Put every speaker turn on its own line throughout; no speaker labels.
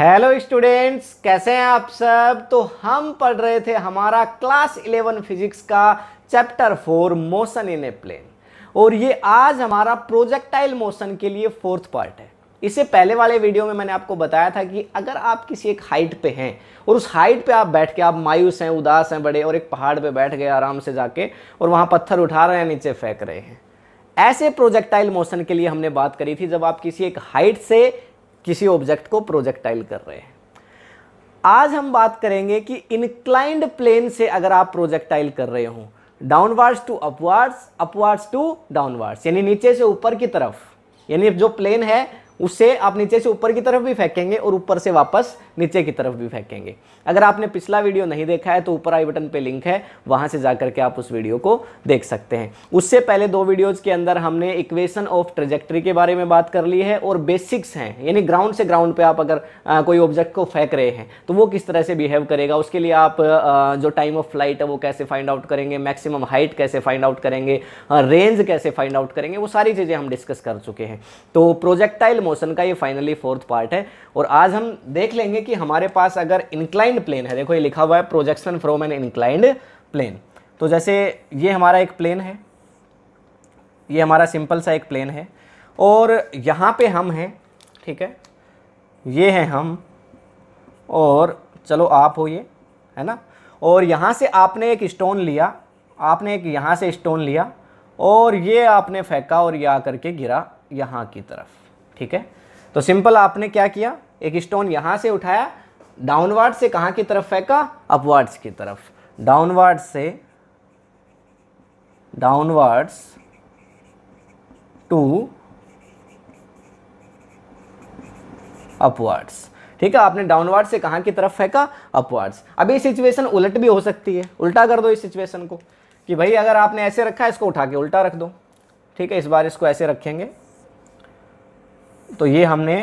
hello students कैसे हैं आप सब तो हम पढ़ रहे थे हमारा क्लास 11 फिजिक्स का chapter four motion in a plane और ये आज हमारा प्रोजेक्टाइल मोशन के लिए फोर्थ पार्ट है इससे पहले वाले वीडियो में मैंने आपको बताया था कि अगर आप किसी एक हाइट पे हैं और उस हाइट पे आप बैठ के आप मायूस हैं उदास हैं बड़े और एक पहाड़ पे बैठ गए आराम से जाके और वहाँ पत्थर उठा रहे हैं नीचे फेंक रहे हैं ऐसे प्रोजेक्टाइल मोशन के लिए हमने बात करी थी जब आप किसी एक हाइट से किसी ऑब्जेक्ट को प्रोजेक्टाइल कर रहे हैं आज हम बात करेंगे कि इनक्लाइंड प्लेन से अगर आप प्रोजेक्टाइल कर रहे हो downwards to upwards upwards to downwards यानी नीचे से ऊपर की तरफ यानी जो प्लेन है उससे आप नीचे से ऊपर की तरफ भी फेंकेंगे और ऊपर से वापस नीचे की तरफ भी फेंकेंगे अगर आपने पिछला वीडियो नहीं देखा है तो ऊपर आई बटन पे लिंक है वहां से जाकर के आप उस वीडियो को देख सकते हैं उससे पहले दो वीडियोज़ के अंदर हमने इक्वेशन ऑफ ट्रेजेक्ट्री के बारे में बात कर ली है और बेसिक्स हैं यानी ग्राउंड से ग्राउंड पर आप अगर आ, कोई ऑब्जेक्ट को फेंक रहे हैं तो वो किस तरह से बिहेव करेगा उसके लिए आप आ, जो टाइम ऑफ फ्लाइट है वो कैसे फाइंड आउट करेंगे मैक्सिमम हाइट कैसे फाइंड आउट करेंगे रेंज कैसे फाइंड आउट करेंगे वो सारी चीज़ें हम डिस्कस कर चुके हैं तो प्रोजेक्टाइल मोशन का ये फाइनली फोर्थ पार्ट है और आज हम देख लेंगे कि कि हमारे पास अगर इंक्लाइंड प्लेन है देखो ये लिखा हुआ है projection from an inclined plane तो जैसे ये हमारा एक प्लेन है ये हमारा सिंपल सा एक प्लेन है और यहाँ पे हम हैं ठीक है ये हैं हम और चलो आप हो ये है ना और यहाँ से आपने एक स्टोन लिया आपने एक यहाँ से स्टोन लिया और ये आपने फेंका और ये आकर के गिरा यहाँ की तरफ ठीक है तो सिंपल आपने क्या किया एक स्टोन यहाँ से उठाया डाउनवर्ड से कहाँ की तरफ फेंका अपवर्ड्स की तरफ डाउनवर्ड से डाउनवर्ड्स टू अपवर्ड्स ठीक है आपने डाउनवर्ड से कहाँ की तरफ फेंका अपवर्ड्स अब ये सिचुएशन उलट भी हो सकती है उल्टा कर दो इस सिचुएशन को कि भाई अगर आपने ऐसे रखा है इसको उठा के उल्टा रख दो ठीक है इस बार इसको ऐसे रखेंगे तो ये हमने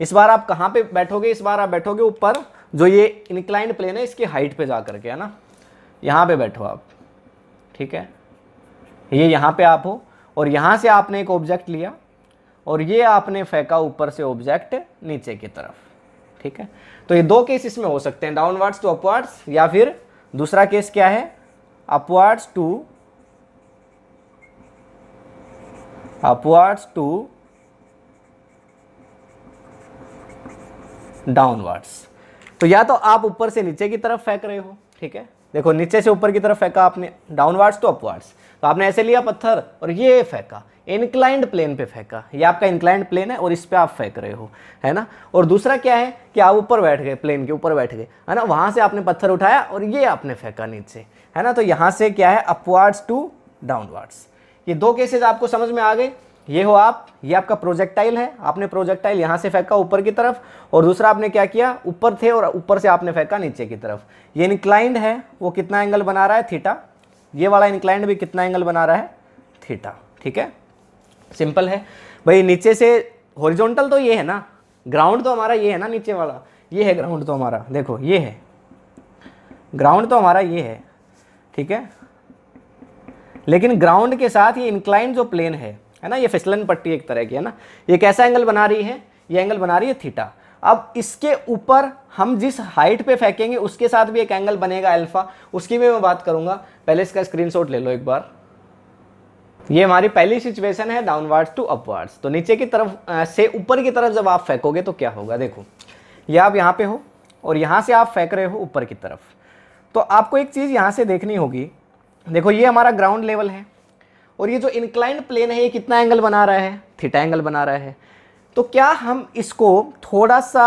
इस बार आप कहाँ पे बैठोगे इस बार आप बैठोगे ऊपर जो ये इंक्लाइंड प्लेन है इसकी हाइट पे जा करके है ना यहाँ पे बैठो आप ठीक है ये यहाँ पे आप हो और यहाँ से आपने एक ऑब्जेक्ट लिया और ये आपने फेंका ऊपर से ऑब्जेक्ट नीचे की तरफ ठीक है तो ये दो केस इसमें हो सकते हैं डाउनवर्ड्स टू अपवर्ड्स या फिर दूसरा केस क्या है upwards to upwards to downwards तो या तो आप ऊपर से नीचे की तरफ फेंक रहे हो ठीक है देखो नीचे से ऊपर की तरफ फेंका आपने डाउनवर्ड्स तो अपवर्ड्स तो आपने ऐसे लिया पत्थर और ये फेंका इंक्लाइंड प्लेन पे फेंका ये आपका इंक्लाइंड प्लेन है और इस पर आप फेंक रहे हो है ना और दूसरा क्या है कि आप ऊपर बैठ गए प्लेन के ऊपर बैठ गए है ना वहाँ से आपने पत्थर उठाया और ये आपने फेंका नीचे है ना तो यहाँ से क्या है अपवर्ड्स टू डाउनवर्ड्स ये दो केसेज आपको समझ में आ गए ये हो आप ये आपका प्रोजेक्टाइल है आपने प्रोजेक्टाइल यहाँ से फेंका ऊपर की तरफ और दूसरा आपने क्या किया ऊपर थे और ऊपर से आपने फेंका नीचे की तरफ ये इंक्लाइंड है वो कितना एंगल बना रहा है थीटा ये वाला इंक्लाइंड भी कितना एंगल बना रहा है थीटा ठीक है सिंपल है भाई नीचे से हॉरिजॉन्टल तो ये है ना ग्राउंड तो हमारा ये है ना नीचे वाला ये है ग्राउंड तो हमारा देखो ये है ग्राउंड तो हमारा ये है ठीक है लेकिन ग्राउंड के साथ ये इंक्लाइन जो प्लेन है है ना ये फिसलन पट्टी एक तरह की है ना ये कैसा एंगल बना रही है ये एंगल बना रही है थीटा अब इसके ऊपर हम जिस हाइट पे फेंकेंगे उसके साथ भी एक एंगल बनेगा अल्फा उसकी भी मैं बात करूंगा पहले इसका स्क्रीनशॉट ले लो एक बार ये हमारी पहली सिचुएशन है डाउनवर्ड्स टू अपवर्ड्स तो नीचे की तरफ आ, से ऊपर की तरफ जब आप फेंकोगे तो क्या होगा देखो ये आप यहाँ पे हो और यहाँ से आप फेंक रहे हो ऊपर की तरफ तो आपको एक चीज़ यहाँ से देखनी होगी देखो ये हमारा ग्राउंड लेवल है और ये जो इंक्लाइंड प्लेन है ये कितना एंगल बना रहा है थीटा एंगल बना रहा है तो क्या हम इसको थोड़ा सा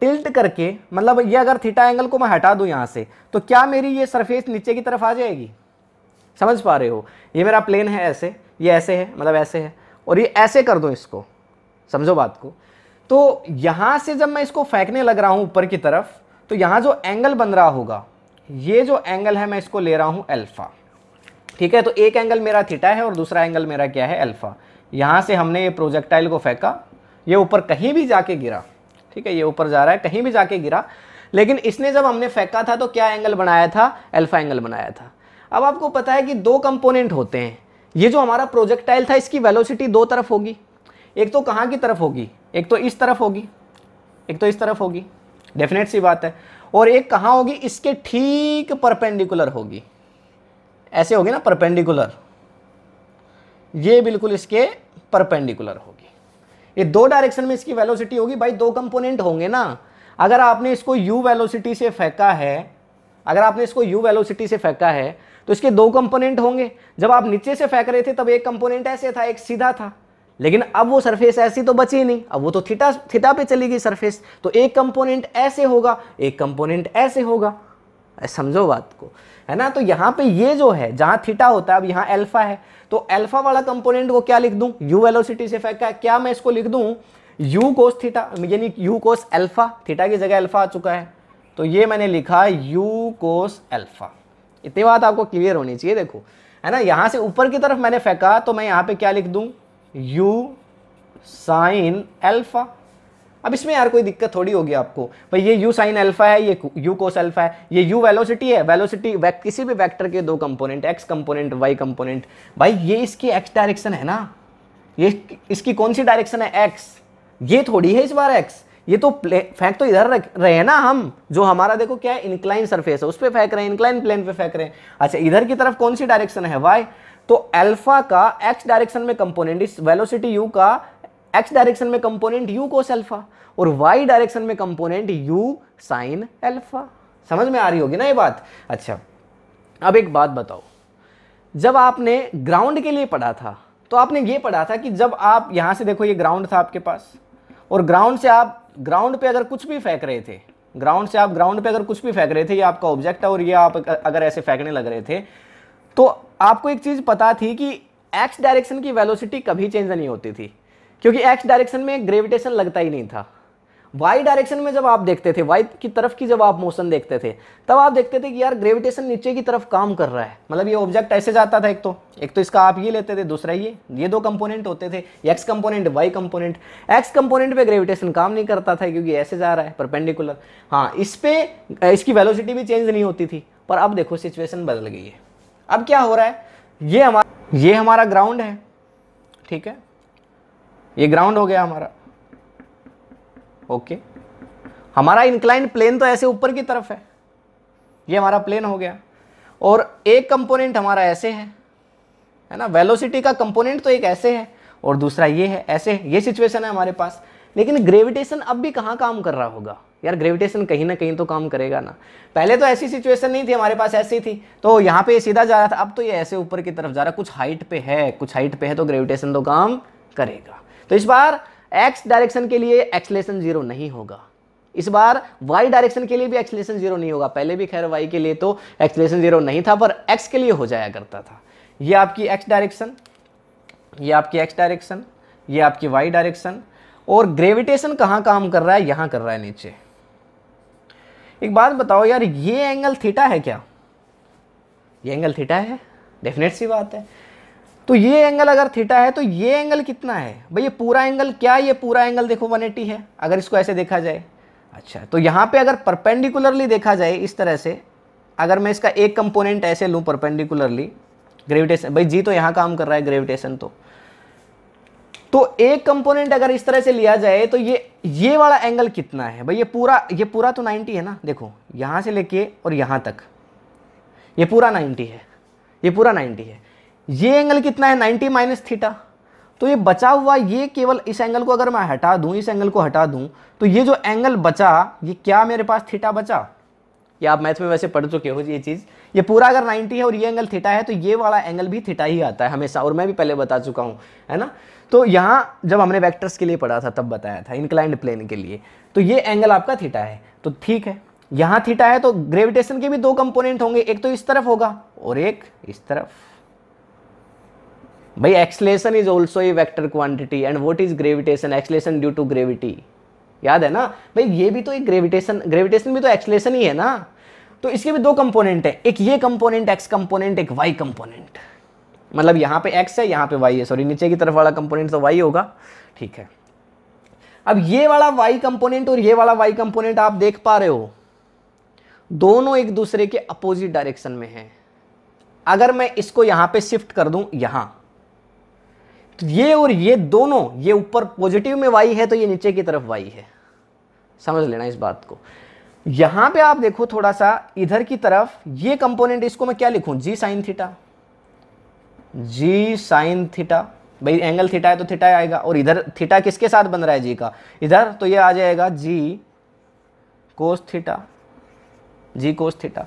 टिल्ट करके मतलब ये अगर थीटा एंगल को मैं हटा दूँ यहाँ से तो क्या मेरी ये सरफेस नीचे की तरफ आ जाएगी समझ पा रहे हो ये मेरा प्लेन है ऐसे ये ऐसे है मतलब ऐसे है और ये ऐसे कर दो इसको समझो बात को तो यहाँ से जब मैं इसको फेंकने लग रहा हूँ ऊपर की तरफ तो यहाँ जो एंगल बन रहा होगा ये जो एंगल है मैं इसको ले रहा हूँ एल्फ़ा ठीक है तो एक एंगल मेरा थीटा है और दूसरा एंगल मेरा क्या है अल्फ़ा यहाँ से हमने ये प्रोजेक्टाइल को फेंका ये ऊपर कहीं भी जाके गिरा ठीक है ये ऊपर जा रहा है कहीं भी जाके गिरा लेकिन इसने जब हमने फेंका था तो क्या एंगल बनाया था अल्फ़ा एंगल बनाया था अब आपको पता है कि दो कंपोनेंट होते हैं ये जो हमारा प्रोजेक्टाइल था इसकी वेलोसिटी दो तरफ होगी एक तो कहाँ की तरफ होगी एक तो इस तरफ होगी एक तो इस तरफ होगी डेफिनेट सी बात है और एक कहाँ होगी इसके ठीक परपेंडिकुलर होगी ऐसे होगी ना परपेंडिकुलर ये बिल्कुल इसके परपेंडिकुलर होगी ये दो डायरेक्शन में इसकी वेलोसिटी होगी भाई दो कंपोनेंट होंगे ना अगर आपने इसको यू वेलोसिटी से फेंका है अगर आपने इसको यू वेलोसिटी से फेंका है तो इसके दो कंपोनेंट होंगे जब आप नीचे से फेंक रहे थे तब एक कंपोनेंट ऐसे था एक सीधा था लेकिन अब वो सरफेस ऐसी तो बची नहीं अब वो तो थीटा थीटा पे चली गई सरफेस तो एक कंपोनेंट ऐसे होगा एक कंपोनेंट ऐसे होगा समझो बात को है ना तो यहाँ पे ये जो है जहाँ थीटा होता है अब यहाँ एल्फा है तो एल्फा वाला कंपोनेंट को क्या लिख दूँ यू वेलोसिटी से फेंका का क्या मैं इसको लिख दूँ यू कोस थीटा यानी यू कोस एल्फा थीटा की जगह एल्फा आ चुका है तो ये मैंने लिखा यू कोस एल्फा इतनी बात आपको क्लियर होनी चाहिए देखो है ना यहाँ से ऊपर की तरफ मैंने फेंका तो मैं यहाँ पे क्या लिख दूँ यू साइन एल्फा अब इसमें यार कोई दिक्कत थोड़ी होगी आपको भाई ये यू साइन अल्फा है ये यू कोस अल्फा है ये यू वेलोसिटी है वेलोसिटी किसी भी वेक्टर के दो component x component y component भाई ये इसकी एक्स डायरेक्शन है ना ये इसकी कौन सी डायरेक्शन है एक्स ये थोड़ी है इस बार एक्स ये तो फेंक तो इधर रख रहे हैं ना हम जो हमारा देखो क्या है इंक्लाइन सरफेस है उस पर फेंक रहे हैं इंक्लाइन प्लेन पे फेंक रहे हैं अच्छा इधर की तरफ कौन सी डायरेक्शन है वाई तो अल्फा का एक्स डायरेक्शन में कंपोनेंट इस वेलोसिटी यू का एक्स डायरेक्शन में कंपोनेंट यू कोस अल्फा और वाई डायरेक्शन में कंपोनेंट यू साइन अल्फा समझ में आ रही होगी ना ये बात अच्छा अब एक बात बताओ जब आपने ग्राउंड के लिए पढ़ा था तो आपने ये पढ़ा था कि जब आप यहां से देखो ये ग्राउंड था आपके पास और ग्राउंड से आप ग्राउंड पे अगर कुछ भी फेंक रहे थे ग्राउंड से आप ग्राउंड पे अगर कुछ भी फेंक रहे थे ये आपका ऑब्जेक्ट है और ये आप अगर ऐसे फेंकने लग रहे थे तो आपको एक चीज़ पता थी कि एक्स डायरेक्शन की वेलोसिटी कभी चेंज नहीं होती थी क्योंकि एक्स डायरेक्शन में ग्रेविटेशन लगता ही नहीं था वाई डायरेक्शन में जब आप देखते थे वाई की तरफ की जब आप मोशन देखते थे तब आप देखते थे कि यार ग्रेविटेशन नीचे की तरफ काम कर रहा है मतलब ये ऑब्जेक्ट ऐसे जाता था एक तो एक तो इसका आप ये लेते थे दूसरा ये ये दो कंपोनेंट होते थे x component y component x component पे ग्रेविटेशन काम नहीं करता था क्योंकि ऐसे जा रहा है परपेंडिकुलर हाँ इस पर इसकी वेलोसिटी भी चेंज नहीं होती थी पर अब देखो सिचुएशन बदल गई है अब क्या हो रहा है ये हमारा ये हमारा ग्राउंड है ठीक है ये ग्राउंड हो गया हमारा ओके हमारा इंक्लाइन प्लेन तो ऐसे ऊपर की तरफ है ये हमारा प्लेन हो गया और एक कंपोनेंट हमारा ऐसे है है ना वेलोसिटी का कंपोनेंट तो एक ऐसे है और दूसरा ये है ऐसे है ये सिचुएशन है हमारे पास लेकिन ग्रेविटेशन अब भी कहाँ काम कर रहा होगा यार ग्रेविटेशन कहीं ना कहीं तो काम करेगा ना पहले तो ऐसी सिचुएशन नहीं थी हमारे पास ऐसी थी तो यहाँ पे ये सीधा जा रहा था अब तो ये ऐसे ऊपर की तरफ जा रहा कुछ हाइट पे है कुछ हाइट पे है तो ग्रेविटेशन तो काम करेगा तो इस बार एक्स डायरेक्शन के लिए एक्सलेशन जीरो नहीं होगा इस बार वाई डायरेक्शन के लिए भी एक्सलेशन जीरो नहीं होगा पहले भी खैर वाई के लिए तो एक्सलेशन जीरो नहीं था पर एक्स के लिए हो जाया करता था ये आपकी एक्स डायरेक्शन ये आपकी एक्स डायरेक्शन ये आपकी वाई डायरेक्शन और ग्रेविटेशन कहाँ काम कर रहा है यहां कर रहा है नीचे एक बात बताओ यार ये एंगल थीटा है क्या ये एंगल थीटा है डेफिनेट सी बात है तो ये एंगल अगर थीटा है तो ये एंगल कितना है भाई ये पूरा एंगल क्या ये पूरा एंगल देखो 180 है अगर इसको ऐसे देखा जाए अच्छा तो यहाँ पे अगर परपेंडिकुलरली देखा जाए इस तरह से अगर मैं इसका एक कंपोनेंट ऐसे लूँ परपेंडिकुलरली ग्रेविटेशन भाई जी तो यहाँ काम कर रहा है ग्रेविटेशन तो तो एक कंपोनेंट अगर इस तरह से लिया जाए तो ये ये वाला एंगल कितना है भाई ये पूरा ये पूरा तो 90 है ना देखो यहाँ से लेके और यहाँ तक ये पूरा 90 है ये पूरा 90 है ये एंगल कितना है 90 माइनस थीटा तो ये बचा हुआ ये केवल इस एंगल को अगर मैं हटा दूं इस एंगल को हटा दूं तो ये जो एंगल बचा ये क्या मेरे पास थीटा बचा ये आप मैथ में वैसे पढ़ चुके हो ये चीज़ ये पूरा अगर 90 है और ये एंगल थीटा है तो ये वाला एंगल भी थीटा ही आता है हमेशा और मैं भी पहले बता चुका हूं है ना तो यहां जब हमने वैक्टर्स के लिए पढ़ा था तब बताया था इनक्लाइंड प्लेन के लिए तो ये एंगल आपका थीटा है तो ठीक है यहाँ थीटा है तो ग्रेविटेशन के भी दो कंपोनेंट होंगे एक तो इस तरफ होगा और एक इस तरफ भाई acceleration is also a vector quantity and what is gravitation acceleration due to gravity याद है ना भाई ये भी तो एक ग्रेविटेशन ग्रेविटेशन भी तो एक्सलेशन ही है ना तो इसके भी दो कंपोनेंट है एक ये कंपोनेंट एक्स कंपोनेंट एक वाई कंपोनेंट मतलब यहां पे एक्स है यहां पे वाई है सॉरी नीचे की तरफ वाला कंपोनेंट तो वाई होगा ठीक है अब ये वाला वाई कंपोनेंट और ये वाला वाई कंपोनेंट आप देख पा रहे हो दोनों एक दूसरे के अपोजिट डायरेक्शन में है अगर मैं इसको यहाँ पे शिफ्ट कर दू यहां तो ये और ये दोनों ये ऊपर पॉजिटिव में वाई है तो ये नीचे की तरफ वाई है समझ लेना इस बात को यहां पे आप देखो थोड़ा सा इधर की तरफ ये कंपोनेंट इसको मैं क्या लिखूं g sine theta g sine theta भाई एंगल थीटा है तो थीटा आएगा और इधर थीटा किसके साथ बन रहा है जी का इधर तो ये आ जाएगा g cos theta g cos theta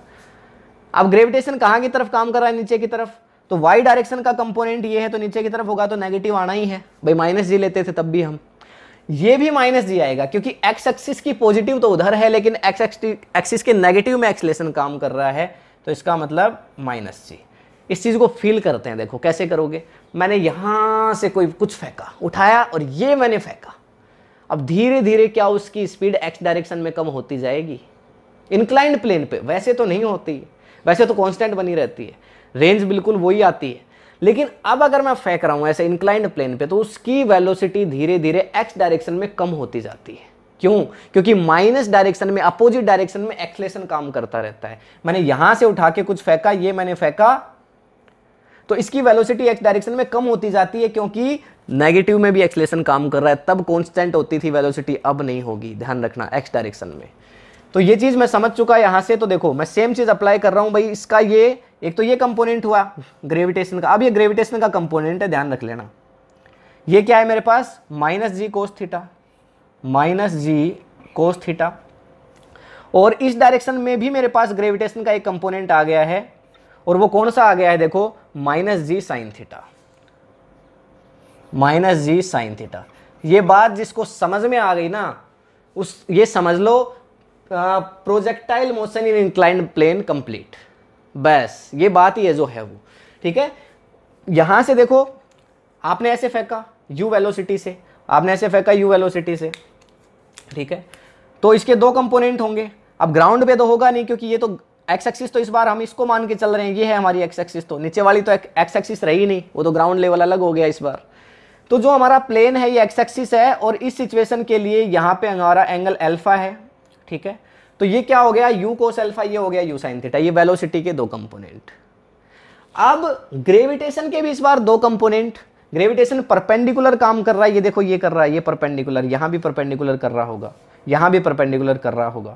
अब ग्रेविटेशन कहां की तरफ काम कर रहा है नीचे की तरफ तो वाई डायरेक्शन का कंपोनेंट ये है तो नीचे की तरफ होगा तो नेगेटिव आना ही है भाई माइनस जी लेते थे तब भी हम ये भी माइनस जी आएगा क्योंकि एक्स एक्सिस की पॉजिटिव तो उधर है लेकिन एक्स एक्सिस के नेगेटिव में एक्सलेशन काम कर रहा है तो इसका मतलब माइनस जी इस चीज़ को फील करते हैं देखो कैसे करोगे मैंने यहां से कोई कुछ फेंका उठाया और ये मैंने फेंका अब धीरे धीरे क्या उसकी स्पीड एक्स डायरेक्शन में कम होती जाएगी इंक्लाइंड प्लेन पे वैसे तो नहीं होती वैसे तो कांस्टेंट बनी रहती है रेंज बिल्कुल वही आती है लेकिन अब अगर मैं फेंक रहा हूँ ऐसे इंक्लाइंड प्लेन पे तो उसकी वेलोसिटी धीरे धीरे एक्स डायरेक्शन में कम होती जाती है क्यों क्योंकि माइनस डायरेक्शन में अपोजिट डायरेक्शन में एक्सलेशन काम करता रहता है मैंने यहां से उठा के कुछ फेंका ये मैंने फेंका तो इसकी वेलोसिटी एक्स डायरेक्शन में कम होती जाती है क्योंकि नेगेटिव में भी एक्सलेशन काम कर रहा है तब कॉन्स्टेंट होती थी वेलोसिटी अब नहीं होगी ध्यान रखना एक्स डायरेक्शन में तो ये चीज़ मैं समझ चुका यहां से तो देखो मैं सेम चीज़ अप्लाई कर रहा हूं भाई इसका ये एक तो ये कंपोनेंट हुआ ग्रेविटेशन का अब ये ग्रेविटेशन का कंपोनेंट है ध्यान रख लेना ये क्या है मेरे पास minus g cos theta minus g cos theta और इस डायरेक्शन में भी मेरे पास ग्रेविटेशन का एक कंपोनेंट आ गया है और वो कौन सा आ गया है देखो minus g sine theta minus g sine theta ये बात जिसको समझ में आ गई ना उस ये समझ लो projectile motion in inclined plane complete बस ये बात ही है जो है वो ठीक है यहां से देखो आपने ऐसे फेंका यू वेलोसिटी से आपने ऐसे फेंका यू वेलोसिटी से ठीक है तो इसके दो कंपोनेंट होंगे अब ग्राउंड पे तो होगा नहीं क्योंकि ये तो एक्स एक्सिस तो इस बार हम इसको मान के चल रहे हैं ये है हमारी एक्स एक्सिस तो नीचे वाली तो एक्स एक्सिस रही नहीं वो तो ग्राउंड लेवल अलग हो गया इस बार तो जो हमारा प्लेन है ये एक्स एक्सिस है और इस सिचुएशन के लिए यहाँ पे हमारा एंगल अल्फा है ठीक है तो ये क्या हो गया यू कोस एल्फा ये हो गया यू साइन थीटा ये वेलोसिटी के दो कंपोनेंट अब ग्रेविटेशन के भी इस बार दो कंपोनेंट ग्रेविटेशन परपेंडिकुलर काम कर रहा है ये देखो ये कर रहा है ये परपेंडिकुलर यहां भी परपेंडिकुलर कर रहा होगा यहां भी परपेंडिकुलर कर रहा होगा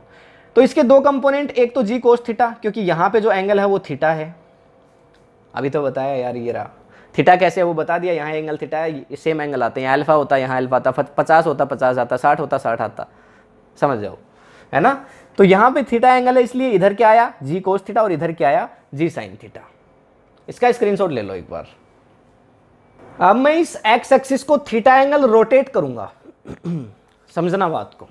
तो इसके दो कंपोनेंट एक तो जी कोस थीटा क्योंकि यहां पे जो एंगल है वो थीटा है अभी तो बताया यार ये रहा थीटा कैसे है वो बता दिया यहाँ एंगल थीटा है सेम एंगल आते हैं अल्फा होता है यहाँ अल्फा आता है पचास होता पचास आता साठ होता साठ आता समझ जाओ है ना तो यहां पे थीटा एंगल है इसलिए इधर क्या आया जी कोस थीटा और इधर क्या आया जी साइन थीटा इसका स्क्रीनशॉट ले लो एक बार अब मैं इस एक्स एक्सिस को थीटा एंगल रोटेट करूंगा समझना बात को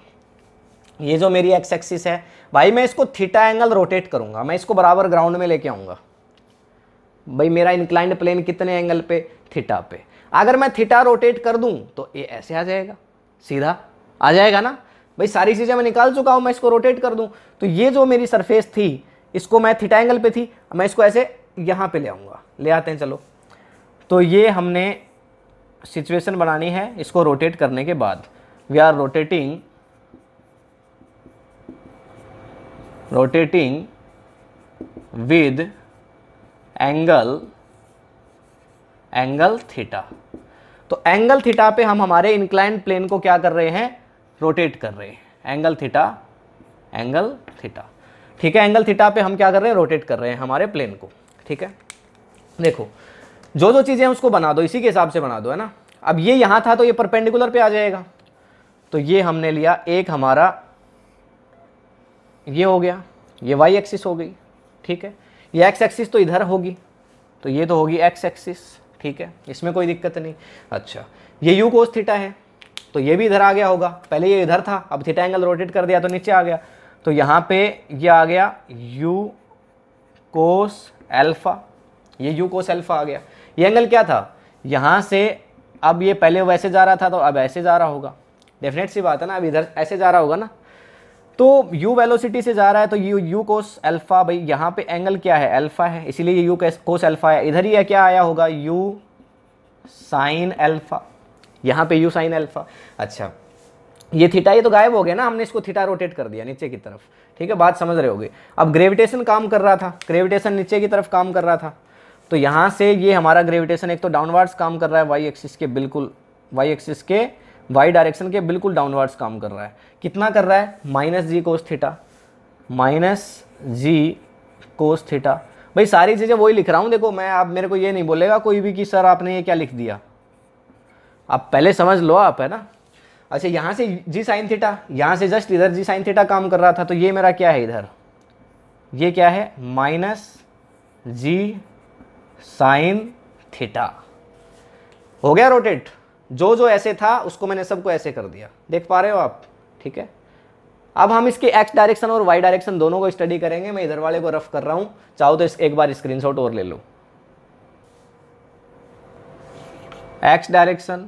ये जो मेरी एक्स एक्सिस है भाई मैं इसको थीटा एंगल रोटेट करूंगा मैं इसको बराबर ग्राउंड में लेके आऊंगा भाई मेरा इंक्लाइंड प्लेन कितने एंगल पे थीटा पे अगर मैं थीटा रोटेट कर दूं तो ये ऐसे आ जाएगा सीधा आ जाएगा ना भाई सारी चीज़ें मैं निकाल चुका हूँ मैं इसको रोटेट कर दूँ तो ये जो मेरी सरफेस थी इसको मैं थीटा एंगल पे थी मैं इसको ऐसे यहाँ पे ले आऊँगा ले आते हैं चलो तो ये हमने सिचुएशन बनानी है इसको रोटेट करने के बाद we are rotating rotating with angle angle theta तो एंगल थीटा पे हम हमारे इंक्लाइन प्लेन को क्या कर रहे हैं रोटेट कर रहे हैं एंगल थीटा एंगल थीटा ठीक है एंगल थीटा पे हम क्या कर रहे हैं रोटेट कर रहे हैं हमारे प्लेन को ठीक है देखो जो जो चीज़ें उसको बना दो इसी के हिसाब से बना दो है ना अब ये यहां था तो ये परपेंडिकुलर पे आ जाएगा तो ये हमने लिया एक हमारा ये हो गया ये वाई एक्सिस हो गई ठीक है ये एक्स एक्सिस तो इधर होगी तो ये तो होगी एक्स एक्सिस ठीक है इसमें कोई दिक्कत नहीं अच्छा ये यू कोस थीटा है तो ये भी इधर आ गया होगा पहले ये इधर था अब थीटा एंगल रोटेट कर दिया तो नीचे आ गया तो यहाँ पे ये आ गया यू कोस एल्फ़ा ये यू कोस एल्फ़ा आ गया ये एंगल क्या था यहाँ से अब ये पहले वैसे जा रहा था तो अब ऐसे जा रहा होगा डेफिनेट सी बात है ना अब इधर ऐसे जा रहा होगा ना तो u वेलोसिटी से जा रहा है तो यू यू कोस एल्फा भाई यहाँ पे एंगल क्या है अल्फ़ा है इसीलिए ये u कोस एल्फा है इधर ही क्या आया होगा u साइन अल्फ़ा यहाँ पे यू साइन अल्फा अच्छा ये थीटा ये तो गायब हो गया ना हमने इसको थीटा रोटेट कर दिया नीचे की तरफ ठीक है बात समझ रहे होगे अब ग्रेविटेशन काम कर रहा था ग्रेविटेशन नीचे की तरफ काम कर रहा था तो यहाँ से ये हमारा ग्रेविटेशन एक तो डाउनवर्ड्स काम कर रहा है वाई एक्सिस के बिल्कुल वाई एक्सिस के वाई डायरेक्शन के बिल्कुल डाउनवर्ड्स काम कर रहा है कितना कर रहा है minus g cos theta minus g cos theta भाई सारी चीज़ें वही लिख रहा हूँ देखो मैं आप मेरे को ये नहीं बोलेगा कोई भी कि सर आपने ये क्या लिख दिया आप पहले समझ लो आप है ना अच्छा यहाँ से जी साइन थीटा यहाँ से जस्ट इधर जी साइन थीटा काम कर रहा था तो ये मेरा क्या है इधर ये क्या है माइनस जी साइन थीटा हो गया रोटेट जो जो ऐसे था उसको मैंने सबको ऐसे कर दिया देख पा रहे हो आप ठीक है अब हम इसके एक्स डायरेक्शन और वाई डायरेक्शन दोनों को स्टडी करेंगे मैं इधर वाले को रफ कर रहा हूँ चाहो तो एक बार स्क्रीनशॉट और ले लो एक्स डायरेक्शन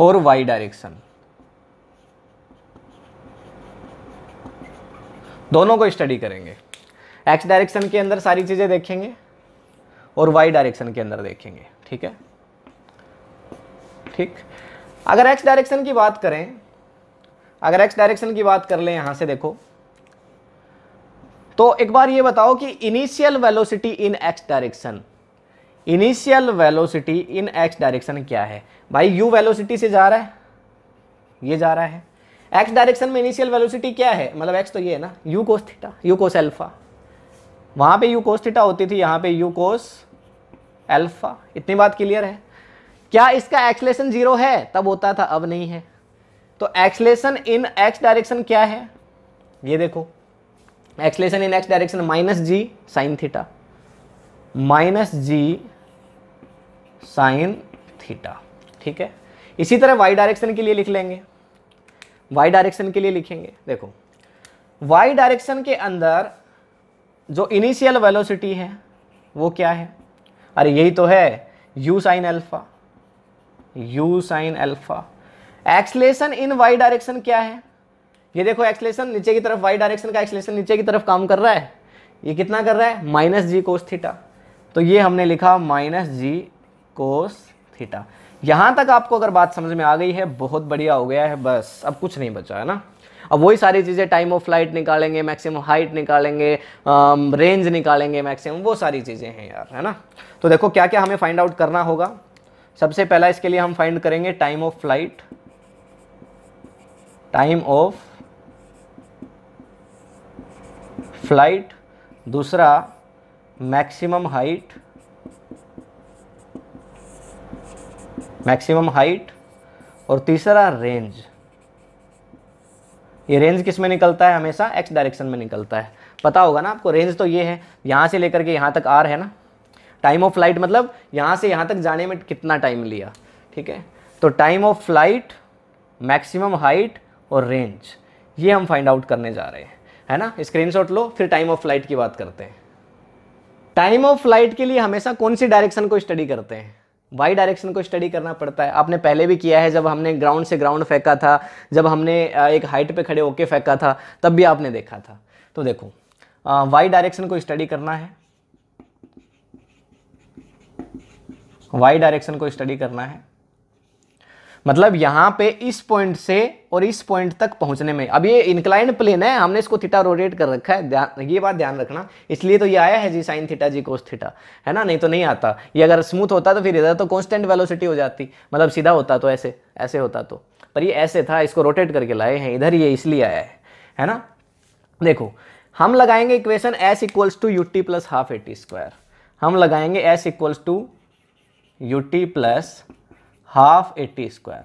और वाई डायरेक्शन दोनों को स्टडी करेंगे एक्स डायरेक्शन के अंदर सारी चीज़ें देखेंगे और वाई डायरेक्शन के अंदर देखेंगे ठीक है ठीक अगर एक्स डायरेक्शन की बात करें अगर एक्स डायरेक्शन की बात कर लें यहां से देखो तो एक बार ये बताओ कि initial velocity in x direction initial velocity in x direction क्या है भाई यू वेलोसिटी से जा रहा है ये जा रहा है एक्स डायरेक्शन में इनिशियल वेलोसिटी क्या है मतलब एक्स तो ये है ना u cos theta u cos alpha वहां पे यू कोस थीटा होती थी यहां पे यू कोस एल्फा इतनी बात क्लियर है क्या इसका एक्सलेशन जीरो है तब होता था अब नहीं है तो एक्सलेशन इन एक्स डायरेक्शन क्या है ये देखो acceleration in x direction minus g sine theta minus g sine theta ठीक है इसी तरह वाई डायरेक्शन के लिए लिख लेंगे वाई डायरेक्शन के लिए लिखेंगे देखो वाई डायरेक्शन के अंदर जो इनिशियल वेलोसिटी है वो क्या है अरे यही तो है u sine alpha u sine alpha acceleration in y direction क्या है ये देखो एक्सलेशन नीचे की तरफ वाई डायरेक्शन का एक्सलेशन नीचे की तरफ काम कर रहा है ये कितना कर रहा है माइनस जी कोस थीटा तो ये हमने लिखा माइनस जी कोस थीटा यहाँ तक आपको अगर बात समझ में आ गई है बहुत बढ़िया हो गया है बस अब कुछ नहीं बचा है ना अब वही सारी चीज़ें टाइम ऑफ फ्लाइट निकालेंगे मैक्सिमम हाइट निकालेंगे रेंज um, निकालेंगे मैक्सिमम वो सारी चीज़ें हैं यार है ना तो देखो क्या क्या हमें फाइंड आउट करना होगा सबसे पहला इसके लिए हम फाइंड करेंगे time of flight time of flight दूसरा मैक्सिमम हाइट मैक्सिमम हाइट और तीसरा रेंज ये रेंज किस में निकलता है हमेशा एक्स डायरेक्शन में निकलता है पता होगा ना आपको रेंज तो ये है यहाँ से लेकर के यहाँ तक आर है ना टाइम ऑफ फ्लाइट मतलब यहाँ से यहाँ तक जाने में कितना टाइम लिया ठीक है तो time of flight maximum height और रेंज ये हम फाइंड आउट करने जा रहे हैं है ना स्क्रीनशॉट लो फिर टाइम ऑफ फ्लाइट की बात करते हैं टाइम ऑफ फ्लाइट के लिए हमेशा कौन सी डायरेक्शन को स्टडी करते हैं वाई डायरेक्शन को स्टडी करना पड़ता है आपने पहले भी किया है जब हमने ग्राउंड से ग्राउंड फेंका था जब हमने एक हाइट पे खड़े होके फेंका था तब भी आपने देखा था तो देखो वाई डायरेक्शन को स्टडी करना है वाई डायरेक्शन को स्टडी करना है मतलब यहाँ पे इस पॉइंट से और इस पॉइंट तक पहुँचने में अब ये इंक्लाइंड प्लेन है हमने इसको थीटा रोटेट कर रखा है ये बात ध्यान रखना इसलिए तो ये आया है g sine theta g cos theta है ना नहीं तो नहीं आता ये अगर स्मूथ होता तो फिर इधर तो कॉन्स्टेंट वेलोसिटी हो जाती मतलब सीधा होता तो ऐसे ऐसे होता तो पर ये ऐसे था इसको रोटेट करके लाए हैं इधर ये इसलिए आया है है ना देखो हम लगाएंगे equation s equals to u t plus half a t square हम लगाएंगे s equals to u t plus half a t square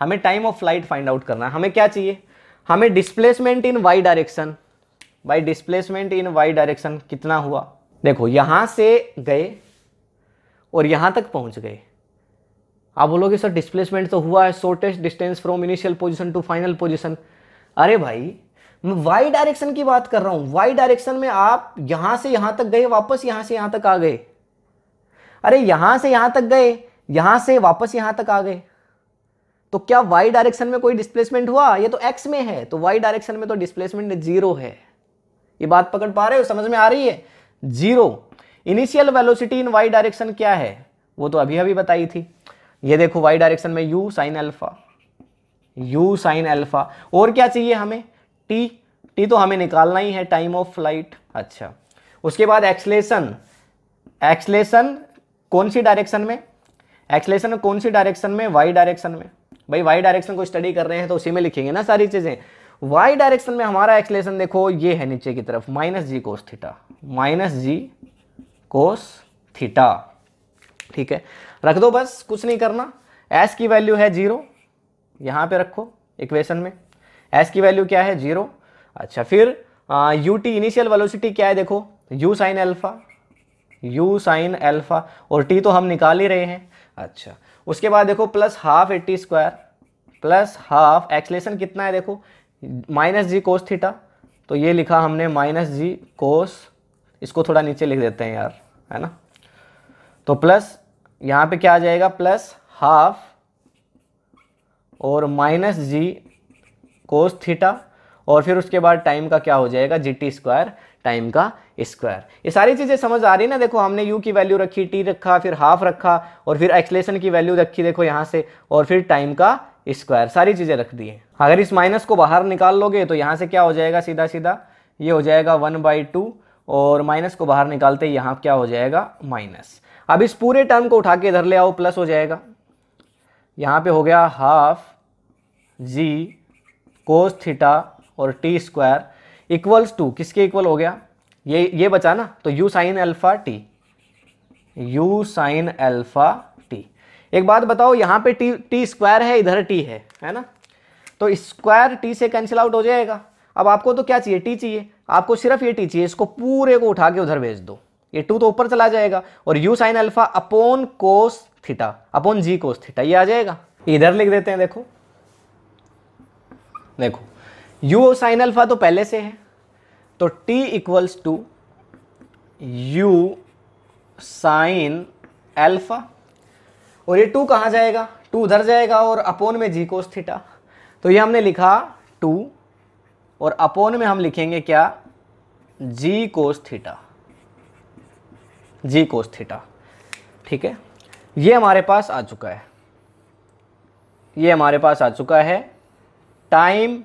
हमें time of flight find out करना है हमें क्या चाहिए हमें displacement in y direction by displacement in y direction कितना हुआ देखो यहां से गए और यहां तक पहुंच गए आप बोलोगे सर डिस्प्लेसमेंट तो हुआ है shortest distance from initial position to final position अरे भाई मैं वाई डायरेक्शन की बात कर रहा हूँ वाई डायरेक्शन में आप यहां से यहां तक गए वापस यहाँ से यहां तक आ गए अरे यहां से यहां तक गए यहां से वापस यहां तक आ गए तो क्या वाई डायरेक्शन में कोई डिस्प्लेसमेंट हुआ ये तो एक्स में है तो वाई डायरेक्शन में तो डिस्प्लेसमेंट जीरो है ये बात पकड़ पा रहे हो समझ में आ रही है zero initial velocity in y direction क्या है वो तो अभी अभी बताई थी ये देखो वाई डायरेक्शन में u sine alpha u sine alpha और क्या चाहिए हमें टी टी तो हमें निकालना ही है टाइम ऑफ फ्लाइट अच्छा उसके बाद एक्सलेशन एक्सलेशन कौन सी डायरेक्शन में एक्सलेशन कौन सी डायरेक्शन में वाई डायरेक्शन में भाई वाई डायरेक्शन को स्टडी कर रहे हैं तो उसी में लिखेंगे ना सारी चीज़ें वाई डायरेक्शन में हमारा एक्सलेशन देखो ये है नीचे की तरफ minus g cos theta minus g cos theta ठीक है रख दो बस कुछ नहीं करना एस की वैल्यू है जीरो यहां पे रखो इक्वेशन में एस की वैल्यू क्या है जीरो अच्छा फिर यू टी इनिशियल वेलोसिटी क्या है देखो u sine alpha u sine alpha और टी तो हम निकाल ही रहे हैं अच्छा उसके बाद देखो plus half a t square plus half acceleration कितना है देखो माइनस जी कोस थीटा तो ये लिखा हमने माइनस जी कोस इसको थोड़ा नीचे लिख देते हैं यार है ना तो प्लस यहाँ पे क्या आ जाएगा प्लस हाफ और माइनस जी कोस थीटा और फिर उसके बाद टाइम का क्या हो जाएगा जी टी स्क्वायर टाइम का स्क्वायर ये सारी चीज़ें समझ आ रही ना देखो हमने यू की वैल्यू रखी टी रखा फिर हाफ रखा और फिर एक्सलेशन की वैल्यू रखी देखो यहाँ से और फिर टाइम का स्क्वायर सारी चीज़ें रख दी है अगर इस माइनस को बाहर निकाल लोगे तो यहाँ से क्या हो जाएगा सीधा सीधा ये हो जाएगा वन बाई टू और माइनस को बाहर निकालते यहाँ क्या हो जाएगा माइनस अब इस पूरे टर्म को उठा के इधर ले आओ प्लस हो जाएगा यहाँ पे हो गया हाफ जी कोस थीटा और टी स्क्वायर इक्वल्स टू किसके इक्वल हो गया ये ये बचा ना तो u sine alpha t u sine alpha t एक बात बताओ यहां पे टी टी स्क्वायर है इधर टी है है ना तो स्क्वायर टी से कैंसिल आउट हो जाएगा अब आपको तो क्या चाहिए टी चाहिए आपको सिर्फ ये टी चाहिए इसको पूरे को उठा के उधर भेज दो ये टू तो ऊपर चला जाएगा और u sine alpha upon cos theta upon g cos theta ये आ जाएगा इधर लिख देते हैं देखो देखो यू साइन अल्फा तो पहले से है तो t equals to u sine alpha और ये टू कहाँ जाएगा टू उधर जाएगा और अपोन में जी कोस थीटा तो ये हमने लिखा टू और अपोन में हम लिखेंगे क्या जी cos theta g cos theta ठीक है ये हमारे पास आ चुका है ये हमारे पास आ चुका है टाइम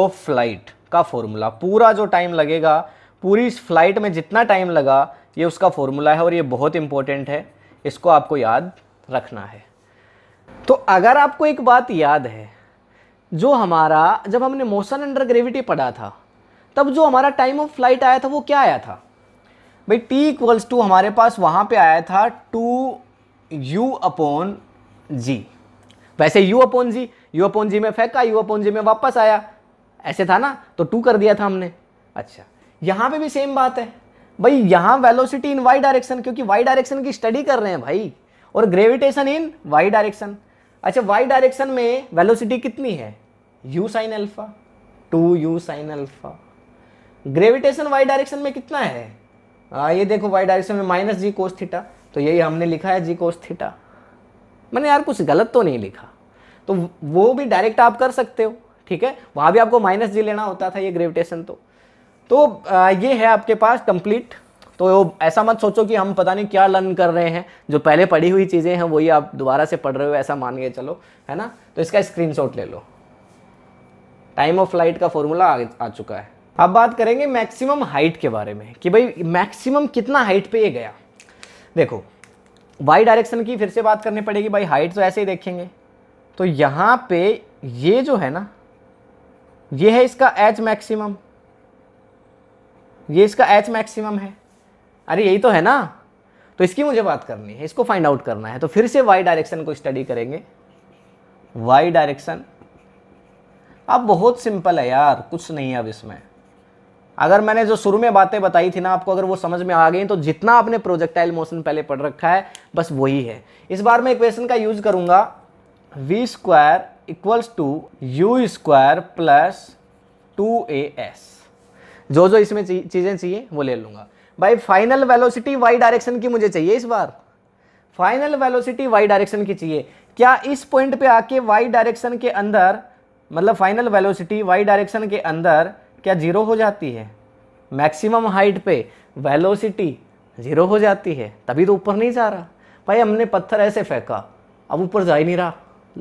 ऑफ फ्लाइट का फॉर्मूला पूरा जो टाइम लगेगा पूरी इस फ्लाइट में जितना टाइम लगा ये उसका फॉर्मूला है और ये बहुत इंपॉर्टेंट है इसको आपको याद रखना है तो अगर आपको एक बात याद है जो हमारा जब हमने मोशन अंडर ग्रेविटी पढ़ा था तब जो हमारा टाइम ऑफ फ्लाइट आया था वो क्या आया था भाई टी इक्वल्स टू हमारे पास वहाँ पे आया था टू यू अपॉन जी वैसे u upon g u upon g में फेंका यू अपॉन जी में वापस आया ऐसे था ना तो टू कर दिया था हमने अच्छा यहाँ पे भी सेम बात है भाई यहाँ वेलोसिटी इन वाई डायरेक्शन क्योंकि वाई डायरेक्शन की स्टडी कर रहे हैं भाई और ग्रेविटेशन इन वाई डायरेक्शन अच्छा वाई डायरेक्शन में वेलोसिटी कितनी है u sine alpha to u sine alpha gravitation y direction में कितना है आ, हाँ, ये देखो वाई डायरेक्शन में माइनस जी कोस थीटा तो यही हमने लिखा है जी कोस थीटा मैंने यार कुछ गलत तो नहीं लिखा तो वो भी डायरेक्ट आप कर सकते हो ठीक है वहाँ भी आपको माइनस जी लेना होता था ये ग्रेविटेशन तो तो ये है आपके पास कंप्लीट तो ऐसा मत सोचो कि हम पता नहीं क्या लर्न कर रहे हैं जो पहले पढ़ी हुई चीज़ें हैं वही आप दोबारा से पढ़ रहे हो ऐसा मान के चलो है ना तो इसका स्क्रीन ले लो टाइम ऑफ फ्लाइट का फॉर्मूला आ, आ चुका है अब बात करेंगे मैक्सिमम हाइट के बारे में कि भाई मैक्सिमम कितना हाइट पे ये गया देखो वाई डायरेक्शन की फिर से बात करनी पड़ेगी भाई हाइट तो ऐसे ही देखेंगे तो यहाँ पे ये जो है ना ये है इसका एच मैक्सिमम ये इसका एच मैक्सिमम है अरे यही तो है ना तो इसकी मुझे बात करनी है इसको फाइंड आउट करना है तो फिर से वाई डायरेक्शन को स्टडी करेंगे वाई डायरेक्शन अब बहुत सिंपल है यार कुछ नहीं है अब इसमें अगर मैंने जो शुरू में बातें बताई थी ना आपको अगर वो समझ में आ गई तो जितना आपने प्रोजेक्टाइल मोशन पहले पढ़ रखा है बस वही है इस बार मैं इक्वेशन का यूज करूंगा v square equals to u square plus two a s जो जो इसमें चीज़ें चाहिए वो ले लूंगा भाई फाइनल वेलोसिटी वाई डायरेक्शन की मुझे चाहिए इस बार फाइनल वेलोसिटी वाई डायरेक्शन की चाहिए क्या इस पॉइंट पे आके वाई डायरेक्शन के अंदर मतलब फाइनल वेलोसिटी वाई डायरेक्शन के अंदर क्या जीरो हो जाती है मैक्सिमम हाइट पे वेलोसिटी जीरो हो जाती है तभी तो ऊपर नहीं जा रहा भाई हमने पत्थर ऐसे फेंका अब ऊपर जा ही नहीं रहा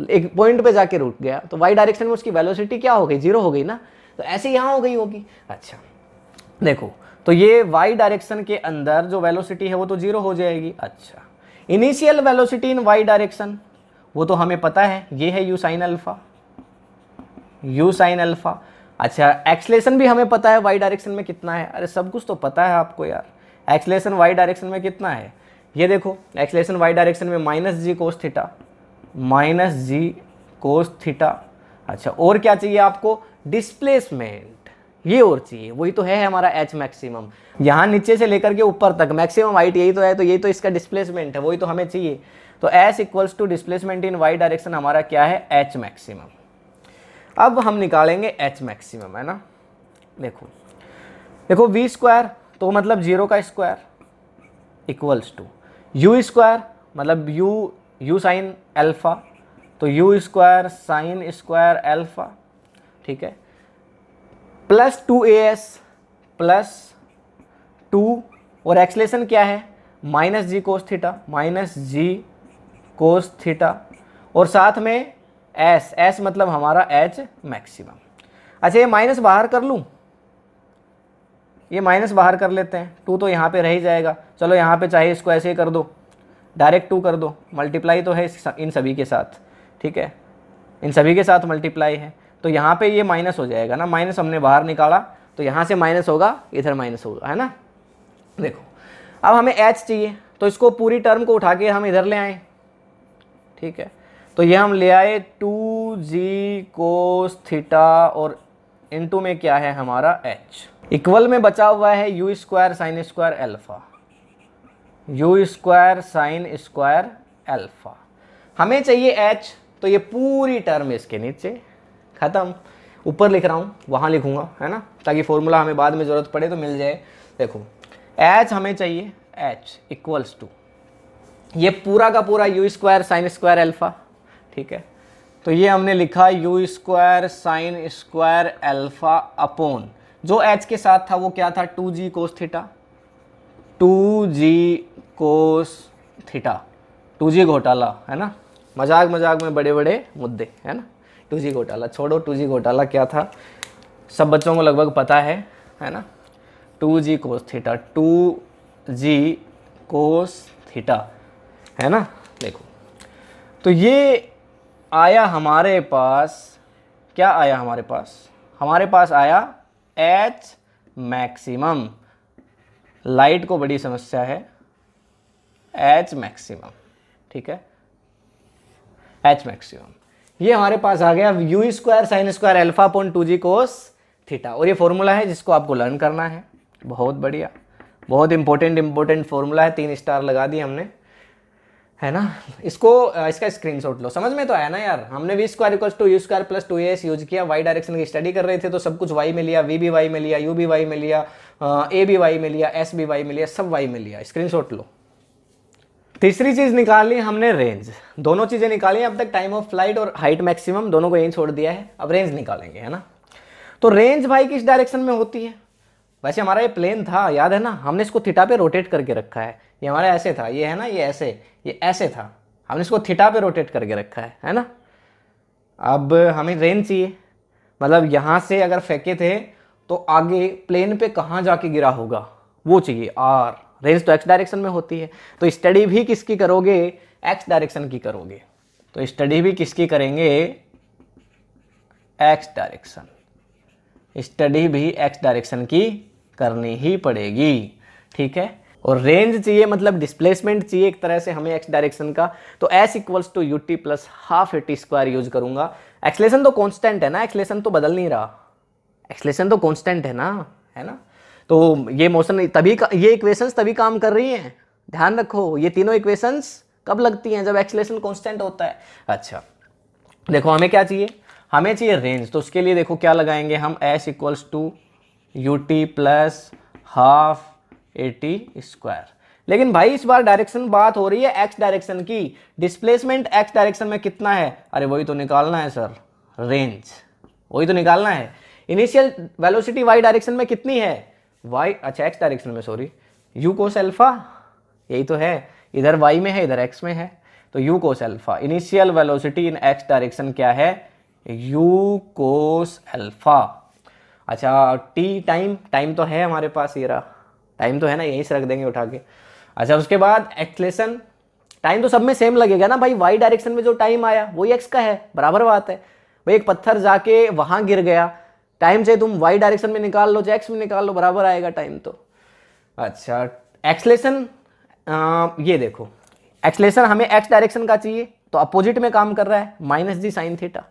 एक पॉइंट पे जाके रुक गया तो वाई डायरेक्शन में उसकी वेलोसिटी क्या हो गई जीरो हो गई ना तो ऐसे यहाँ हो गई होगी अच्छा देखो तो ये वाई डायरेक्शन के अंदर जो वेलोसिटी है वो तो जीरो हो जाएगी अच्छा initial velocity in y direction वो तो हमें पता है ये है u sine alpha u sine alpha अच्छा एक्सलेशन भी हमें पता है वाई डायरेक्शन में कितना है अरे सब कुछ तो पता है आपको यार एक्सलेशन वाई डायरेक्शन में कितना है ये देखो एक्सलेशन वाई डायरेक्शन में minus g cos theta minus g cos theta अच्छा और क्या चाहिए आपको डिस्प्लेसमेंट ये और चाहिए वही तो है हमारा एच मैक्सिमम यहाँ नीचे से लेकर के ऊपर तक मैक्सिमम हाइट यही तो है तो यही तो इसका डिस्प्लेसमेंट है वही तो हमें चाहिए तो s equals to displacement in y direction हमारा क्या है एच मैक्सिमम अब हम निकालेंगे एच मैक्सिमम है ना देखो देखो वी स्क्वायर तो मतलब जीरो का square equals to u square मतलब यू यू साइन एल्फ़ा तो u square sine square alpha ठीक है plus two a s plus two और एक्सलेशन क्या है minus g cos theta minus g cos theta और साथ में एस एस मतलब हमारा एच मैक्सिमम अच्छा ये माइनस बाहर कर लूँ ये माइनस बाहर कर लेते हैं टू तो यहाँ पे रह ही जाएगा चलो यहाँ पे चाहे इसको ऐसे ही कर दो डायरेक्ट टू कर दो मल्टीप्लाई तो है इन सभी के साथ ठीक है इन सभी के साथ मल्टीप्लाई है तो यहाँ पे ये माइनस हो जाएगा ना माइनस हमने बाहर निकाला तो यहाँ से माइनस होगा इधर माइनस होगा है ना देखो अब हमें एच चाहिए तो इसको पूरी टर्म को उठा के हम इधर ले आए ठीक है तो ये हम ले आए टू जी कोस थीटा और इनटू में क्या है हमारा एच इक्वल में बचा हुआ है u square sine square alpha u square sine square alpha हमें चाहिए एच तो ये पूरी टर्म इसके नीचे ख़त्म ऊपर लिख रहा हूँ वहाँ लिखूँगा है ना ताकि फॉर्मूला हमें बाद में ज़रूरत पड़े तो मिल जाए देखो एच हमें चाहिए एच इक्वल्स टू ये पूरा का पूरा u square sine square alpha ठीक है तो ये हमने लिखा u square sine square alpha upon जो एच के साथ था वो क्या था two g cos theta two g cos theta two g घोटाला है ना मजाक मजाक में बड़े बड़े मुद्दे है ना टू जी घोटाला छोड़ो टू जी घोटाला क्या था सब बच्चों को लगभग पता है है ना two g cos theta two g cos theta है ना देखो तो ये आया हमारे पास क्या आया हमारे पास हमारे पास आया एच मैक्सिमम लाइट को बड़ी समस्या है एच मैक्सिमम ठीक है एच मैक्सिमम ये हमारे पास आ गया u square sine square alpha point two g cos theta और ये फॉर्मूला है जिसको आपको लर्न करना है बहुत बढ़िया बहुत इंपॉर्टेंट इंपॉर्टेंट फॉर्मूला है तीन स्टार लगा दी हमने है ना इसको इसका शॉट लो समझ में तो आया ना यार हमने v square equals to u square plus two s use किया वाई डायरेक्शन की स्टडी कर रहे थे तो सब कुछ वाई में लिया वी भी वाई में लिया यू भी वाई में लिया ए भी वाई में लिया एस भी वाई में लिया सब वाई में लिया शॉट लो तीसरी चीज़ निकाली हमने रेंज दोनों चीज़ें निकाली अब तक टाइम ऑफ फ्लाइट और हाइट मैक्सिमम दोनों को यही छोड़ दिया है अब रेंज निकालेंगे है ना तो रेंज भाई किस डायरेक्शन में होती है वैसे हमारा ये प्लेन था याद है ना हमने इसको थीटा पे रोटेट करके रखा है ये हमारा ऐसे था ये है ना ये ऐसे ये ऐसे था हमने इसको थीटा पे रोटेट करके रखा है है ना अब हमें रेंज चाहिए मतलब यहाँ से अगर फेंके थे तो आगे प्लेन पे कहाँ जाके गिरा होगा वो चाहिए आर रेंज तो एक्स डायरेक्शन में होती है तो स्टडी भी किसकी करोगे एक्स डायरेक्शन की करोगे तो स्टडी भी किसकी करेंगे एक्स डायरेक्शन स्टडी भी एक्स डायरेक्शन की करनी ही पड़ेगी ठीक है और रेंज चाहिए मतलब डिस्प्लेसमेंट चाहिए एक तरह से हमें एक्स डायरेक्शन का तो s equals to u t plus half a t square use करूंगा एक्सलेशन तो कांस्टेंट है ना एक्सलेशन तो बदल नहीं रहा एक्सलेशन तो कांस्टेंट है ना है ना तो ये मोशन तभी ये इक्वेशंस तभी काम कर रही हैं ध्यान रखो ये तीनों इक्वेशंस कब लगती हैं जब एक्सलेशन कॉन्स्टेंट होता है अच्छा देखो हमें क्या चाहिए हमें चाहिए रेंज तो उसके लिए देखो क्या लगाएंगे हम s equals to u t plus half a t square लेकिन भाई इस बार डायरेक्शन बात हो रही है एक्स डायरेक्शन की डिस्प्लेसमेंट एक्स डायरेक्शन में कितना है अरे वही तो निकालना है सर रेंज वही तो निकालना है इनिशियल वेलोसिटी वाई डायरेक्शन में कितनी है वाई अच्छा एक्स डायरेक्शन में सॉरी यू कोस एल्फा यही तो है इधर वाई में है इधर एक्स में है तो u cos alpha initial velocity in x direction क्या है यू कोस एल्फा अच्छा टी टाइम टाइम तो है हमारे पास ये रहा टाइम तो है ना यहीं से रख देंगे उठा के अच्छा उसके बाद एक्सलेशन टाइम तो सब में सेम लगेगा ना भाई वाई डायरेक्शन में जो टाइम आया वही एक्स का है बराबर बात है भाई एक पत्थर जाके वहां गिर गया टाइम चाहे तुम वाई डायरेक्शन में निकाल लो चाहे एक्स में निकाल लो बराबर आएगा टाइम तो अच्छा एक्सलेशन ये देखो एक्सलेशन हमें एक्स डायरेक्शन का चाहिए तो अपोजिट में काम कर रहा है माइनस जी साइन थीटा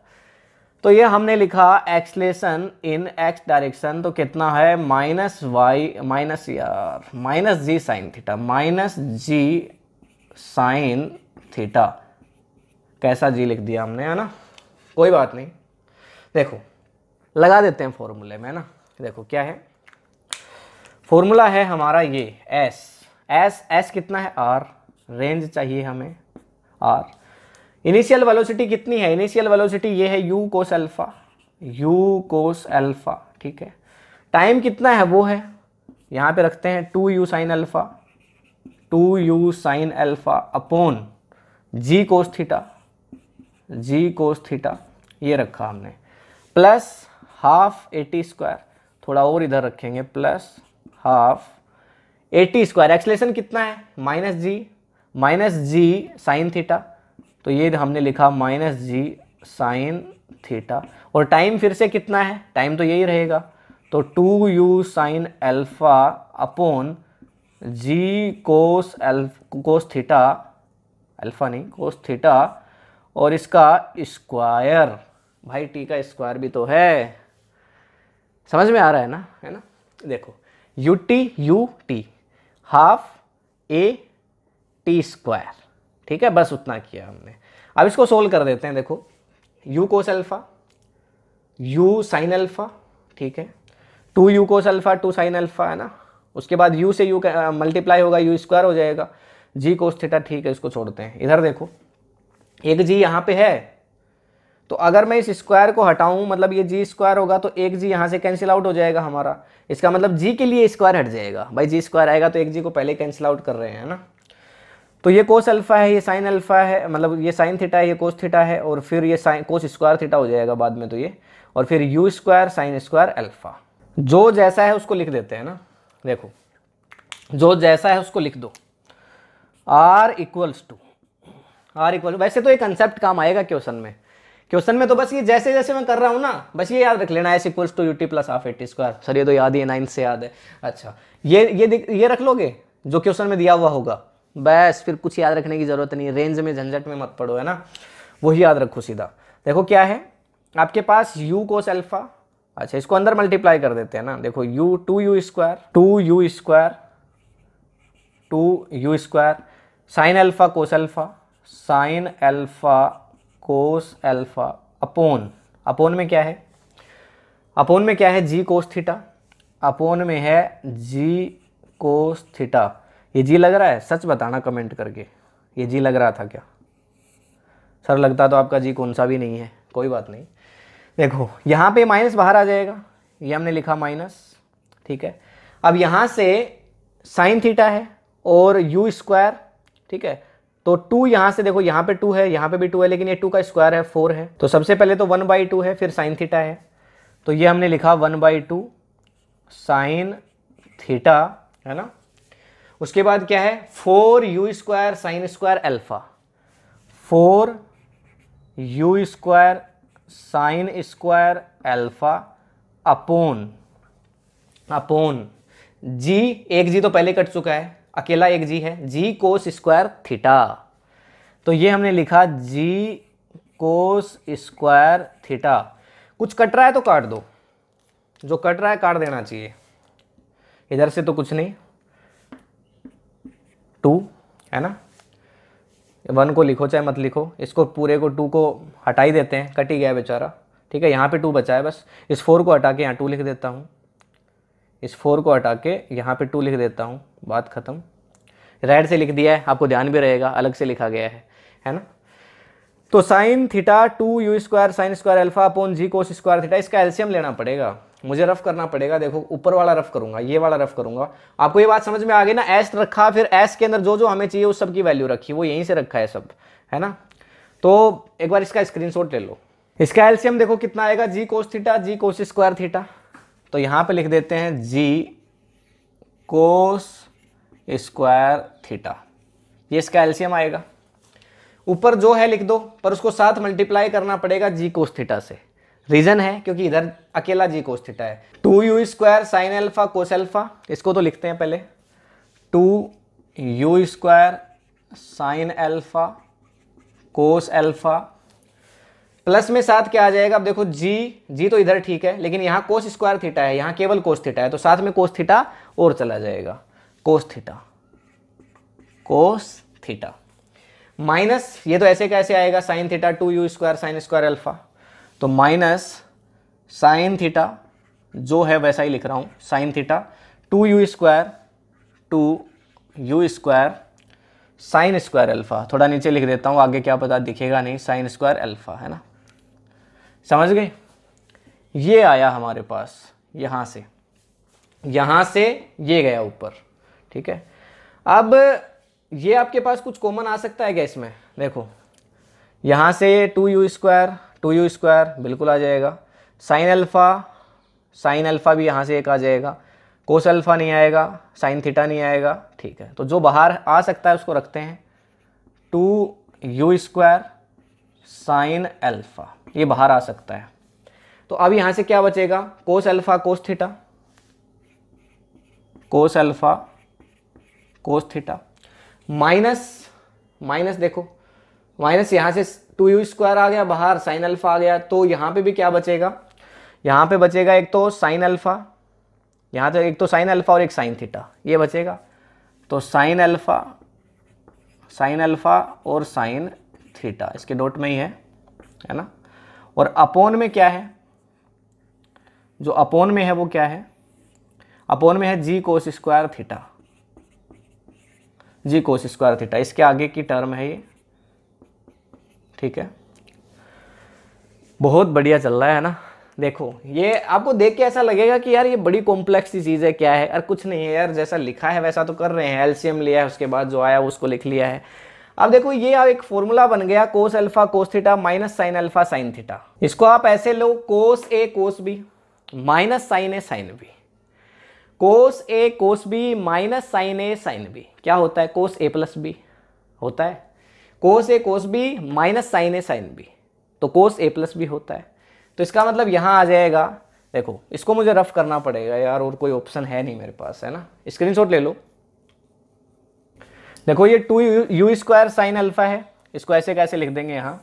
तो ये हमने लिखा एक्सलेशन इन एक्स डायरेक्शन तो कितना है माइनस वाई माइनस यार minus g sine theta minus g sine theta कैसा जी लिख दिया हमने है ना कोई बात नहीं देखो लगा देते हैं फॉर्मूले में ना देखो क्या है फॉर्मूला है हमारा ये एस एस एस कितना है आर रेंज चाहिए हमें आर इनिशियल वेलोसिटी कितनी है इनिशियल वेलोसिटी ये है u cos alpha u cos alpha ठीक है टाइम कितना है वो है यहाँ पे रखते हैं two u sine alpha two u sine alpha upon g cos theta g cos theta ये रखा हमने प्लस हाफ एटी स्क्वायर थोड़ा और इधर रखेंगे plus half a t square acceleration कितना है minus g minus g sine theta तो ये हमने लिखा माइनस जी साइन थीटा और टाइम फिर से कितना है टाइम तो यही रहेगा तो two u sine alpha upon g cos alpha cos theta alpha नहीं कोस थीटा और इसका स्क्वायर भाई टी का स्क्वायर भी तो है समझ में आ रहा है ना है ना देखो u t u t half a t square ठीक है बस उतना किया हमने अब इसको सोल्व कर देते हैं देखो u cos alpha u sine alpha ठीक है two u cos alpha two sine alpha है ना उसके बाद यू से यू मल्टीप्लाई होगा यू स्क्वायर हो जाएगा जी कोस थीटा ठीक है इसको छोड़ते हैं इधर देखो एक जी यहाँ पे है तो अगर मैं इस स्क्वायर को हटाऊं मतलब ये जी स्क्वायर होगा तो एक जी यहाँ से कैंसिल आउट हो जाएगा हमारा इसका मतलब जी के लिए स्क्वायर हट जाएगा भाई जी स्क्वायर आएगा तो एक जी को पहले कैंसिल आउट कर रहे हैं ना तो ये कोस अल्फा है ये साइन अल्फा है मतलब ये साइन थीटा है ये कोस थीटा है और फिर ये साइन कोस स्क्वायर थीटा हो जाएगा बाद में तो ये और फिर u square sine square alpha जो जैसा है उसको लिख देते हैं ना देखो जो जैसा है उसको लिख दो R equals to R equal वैसे तो ये कंसेप्ट काम आएगा क्वेश्चन में क्वेश्चन में तो बस ये जैसे जैसे मैं कर रहा हूँ ना बस ये याद रख लेना s equals to u t plus half a t square sir ये तो याद ही है नाइन्थ से याद है अच्छा ये ये ये रख लोगे जो क्वेश्चन में दिया हुआ होगा बस फिर कुछ याद रखने की जरूरत नहीं रेंज में झंझट में मत पड़ो है ना वही याद रखो सीधा देखो क्या है आपके पास यू कोस अल्फा अच्छा इसको अंदर मल्टीप्लाई कर देते हैं ना देखो u two u square two u square two u square sine alpha cos alpha sine alpha cos alpha upon upon में क्या है अपोन में क्या है जी कोस थीटा अपोन में है जी कोस थीटा ये जी लग रहा है सच बताना कमेंट करके ये जी लग रहा था क्या सर लगता तो आपका जी कौन सा भी नहीं है कोई बात नहीं देखो यहाँ पे माइनस बाहर आ जाएगा ये हमने लिखा माइनस ठीक है अब यहाँ से साइन थीटा है और यू स्क्वायर ठीक है तो टू यहां से देखो यहां पे टू है यहां पे भी टू है लेकिन ये टू का स्क्वायर है फोर है तो सबसे पहले तो वन बाई टू है फिर साइन थीटा है तो ये हमने लिखा one by two sine theta है ना उसके बाद क्या है four U square sine square alpha four U square sine square alpha upon upon G एक जी तो पहले कट चुका है अकेला एक जी है जी कोस स्क्वायर थीटा तो ये हमने लिखा जी कोस स्क्वायर थीटा कुछ कट रहा है तो काट दो जो कट रहा है काट देना चाहिए इधर से तो कुछ नहीं टू है ना वन को लिखो चाहे मत लिखो इसको पूरे को टू को हटा ही देते हैं कट ही गया बेचारा ठीक है यहाँ पे टू बचा है बस इस फोर को हटा के यहाँ टू लिख देता हूँ इस फोर को हटा के यहाँ पे टू लिख देता हूँ बात ख़त्म रेड से लिख दिया है आपको ध्यान भी रहेगा अलग से लिखा गया है है ना तो sine theta two u square sine square alpha upon g cos square theta इसका एल्सियम लेना पड़ेगा मुझे रफ करना पड़ेगा देखो ऊपर वाला रफ करूंगा ये वाला रफ करूंगा आपको ये बात समझ में आ गई ना एस रखा फिर एस के अंदर जो जो हमें चाहिए उस सब की वैल्यू रखी वो यहीं से रखा है सब है ना तो एक बार इसका स्क्रीनशॉट ले लो इसका एल्शियम देखो कितना आएगा g cos theta g cos square theta तो यहाँ पे लिख देते हैं जी कोस स्क्वायर थीटा ये इसका एल्सियम आएगा ऊपर जो है लिख दो पर उसको साथ मल्टीप्लाई करना पड़ेगा जी कोस थीटा से रीजन है क्योंकि इधर अकेला जी कोस थीटा है two u square sine alpha cos alpha इसको तो लिखते हैं पहले two u square sine alpha cos alpha plus में साथ क्या आ जाएगा अब देखो जी जी तो इधर ठीक है लेकिन यहाँ कोस स्क्वायर थीटा है यहाँ केवल कोस थीटा है तो साथ में कोस थीटा और चला जाएगा cos theta cos theta minus ये तो ऐसे कैसे आएगा sine theta two u square sine square alpha तो माइनस साइन थीटा जो है वैसा ही लिख रहा हूँ sine theta two u square two u square sine square alpha थोड़ा नीचे लिख देता हूँ आगे क्या पता दिखेगा नहीं साइन स्क्वायर अल्फा है ना समझ गए ये आया हमारे पास यहाँ से यहाँ से ये गया ऊपर ठीक है अब ये आपके पास कुछ कॉमन आ सकता है क्या इसमें देखो यहाँ से two u square two u square बिल्कुल आ जाएगा साइन अल्फ़ा साइन अल्फ़ा भी यहाँ से एक आ जाएगा कोस अल्फ़ा नहीं आएगा साइन थीटा नहीं आएगा ठीक है तो जो बाहर आ सकता है उसको रखते हैं two u square sine alpha ये बाहर आ सकता है तो अब यहाँ से क्या बचेगा cos alpha cos theta cos alpha cos theta minus minus देखो माइनस यहाँ से टू यू स्क्वायर आ गया बाहर साइन अल्फा आ गया तो यहाँ पे भी क्या बचेगा यहाँ पे बचेगा एक तो साइन अल्फा यहाँ तो एक तो साइन अल्फा और एक साइन थीटा ये बचेगा तो साइन अल्फा साइन अल्फा और साइन थीटा इसके डॉट में ही है है ना और अपोन में क्या है जो अपोन में है वो क्या है अपोन में है g cos square theta g cos square theta इसके आगे की टर्म है ये ठीक है बहुत बढ़िया चल रहा है ना देखो ये आपको देख के ऐसा लगेगा कि यार ये बड़ी कॉम्प्लेक्स सी चीज़ है क्या है यार कुछ नहीं है यार जैसा लिखा है वैसा तो कर रहे हैं एलसीएम लिया है उसके बाद जो आया उसको लिख लिया है अब देखो ये अब एक फॉर्मूला बन गया cos alpha cos theta minus sine alpha sine theta इसको आप ऐसे लो cos a cos b minus sine a sine b cos a cos b minus sine a sine b क्या होता है कोस ए प्लस बी होता है cos a cos b minus sine a sine b तो cos a plus b होता है तो इसका मतलब यहाँ आ जाएगा देखो इसको मुझे रफ करना पड़ेगा यार और कोई ऑप्शन है नहीं मेरे पास है ना स्क्रीनशॉट ले लो देखो ये two u square sine alpha है इसको ऐसे कैसे लिख देंगे यहां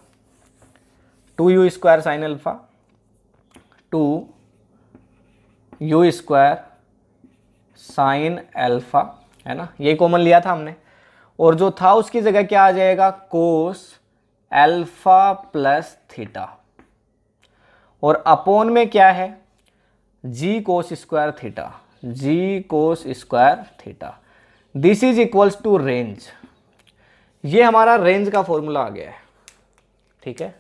two u square sine alpha to u square sine alpha है ना ये कॉमन लिया था हमने और जो था उसकी जगह क्या आ जाएगा कोस अल्फा प्लस थीटा और अपोन में क्या है g cos square theta g cos square theta this is equals to range ये हमारा रेंज का फॉर्मूला आ गया है ठीक है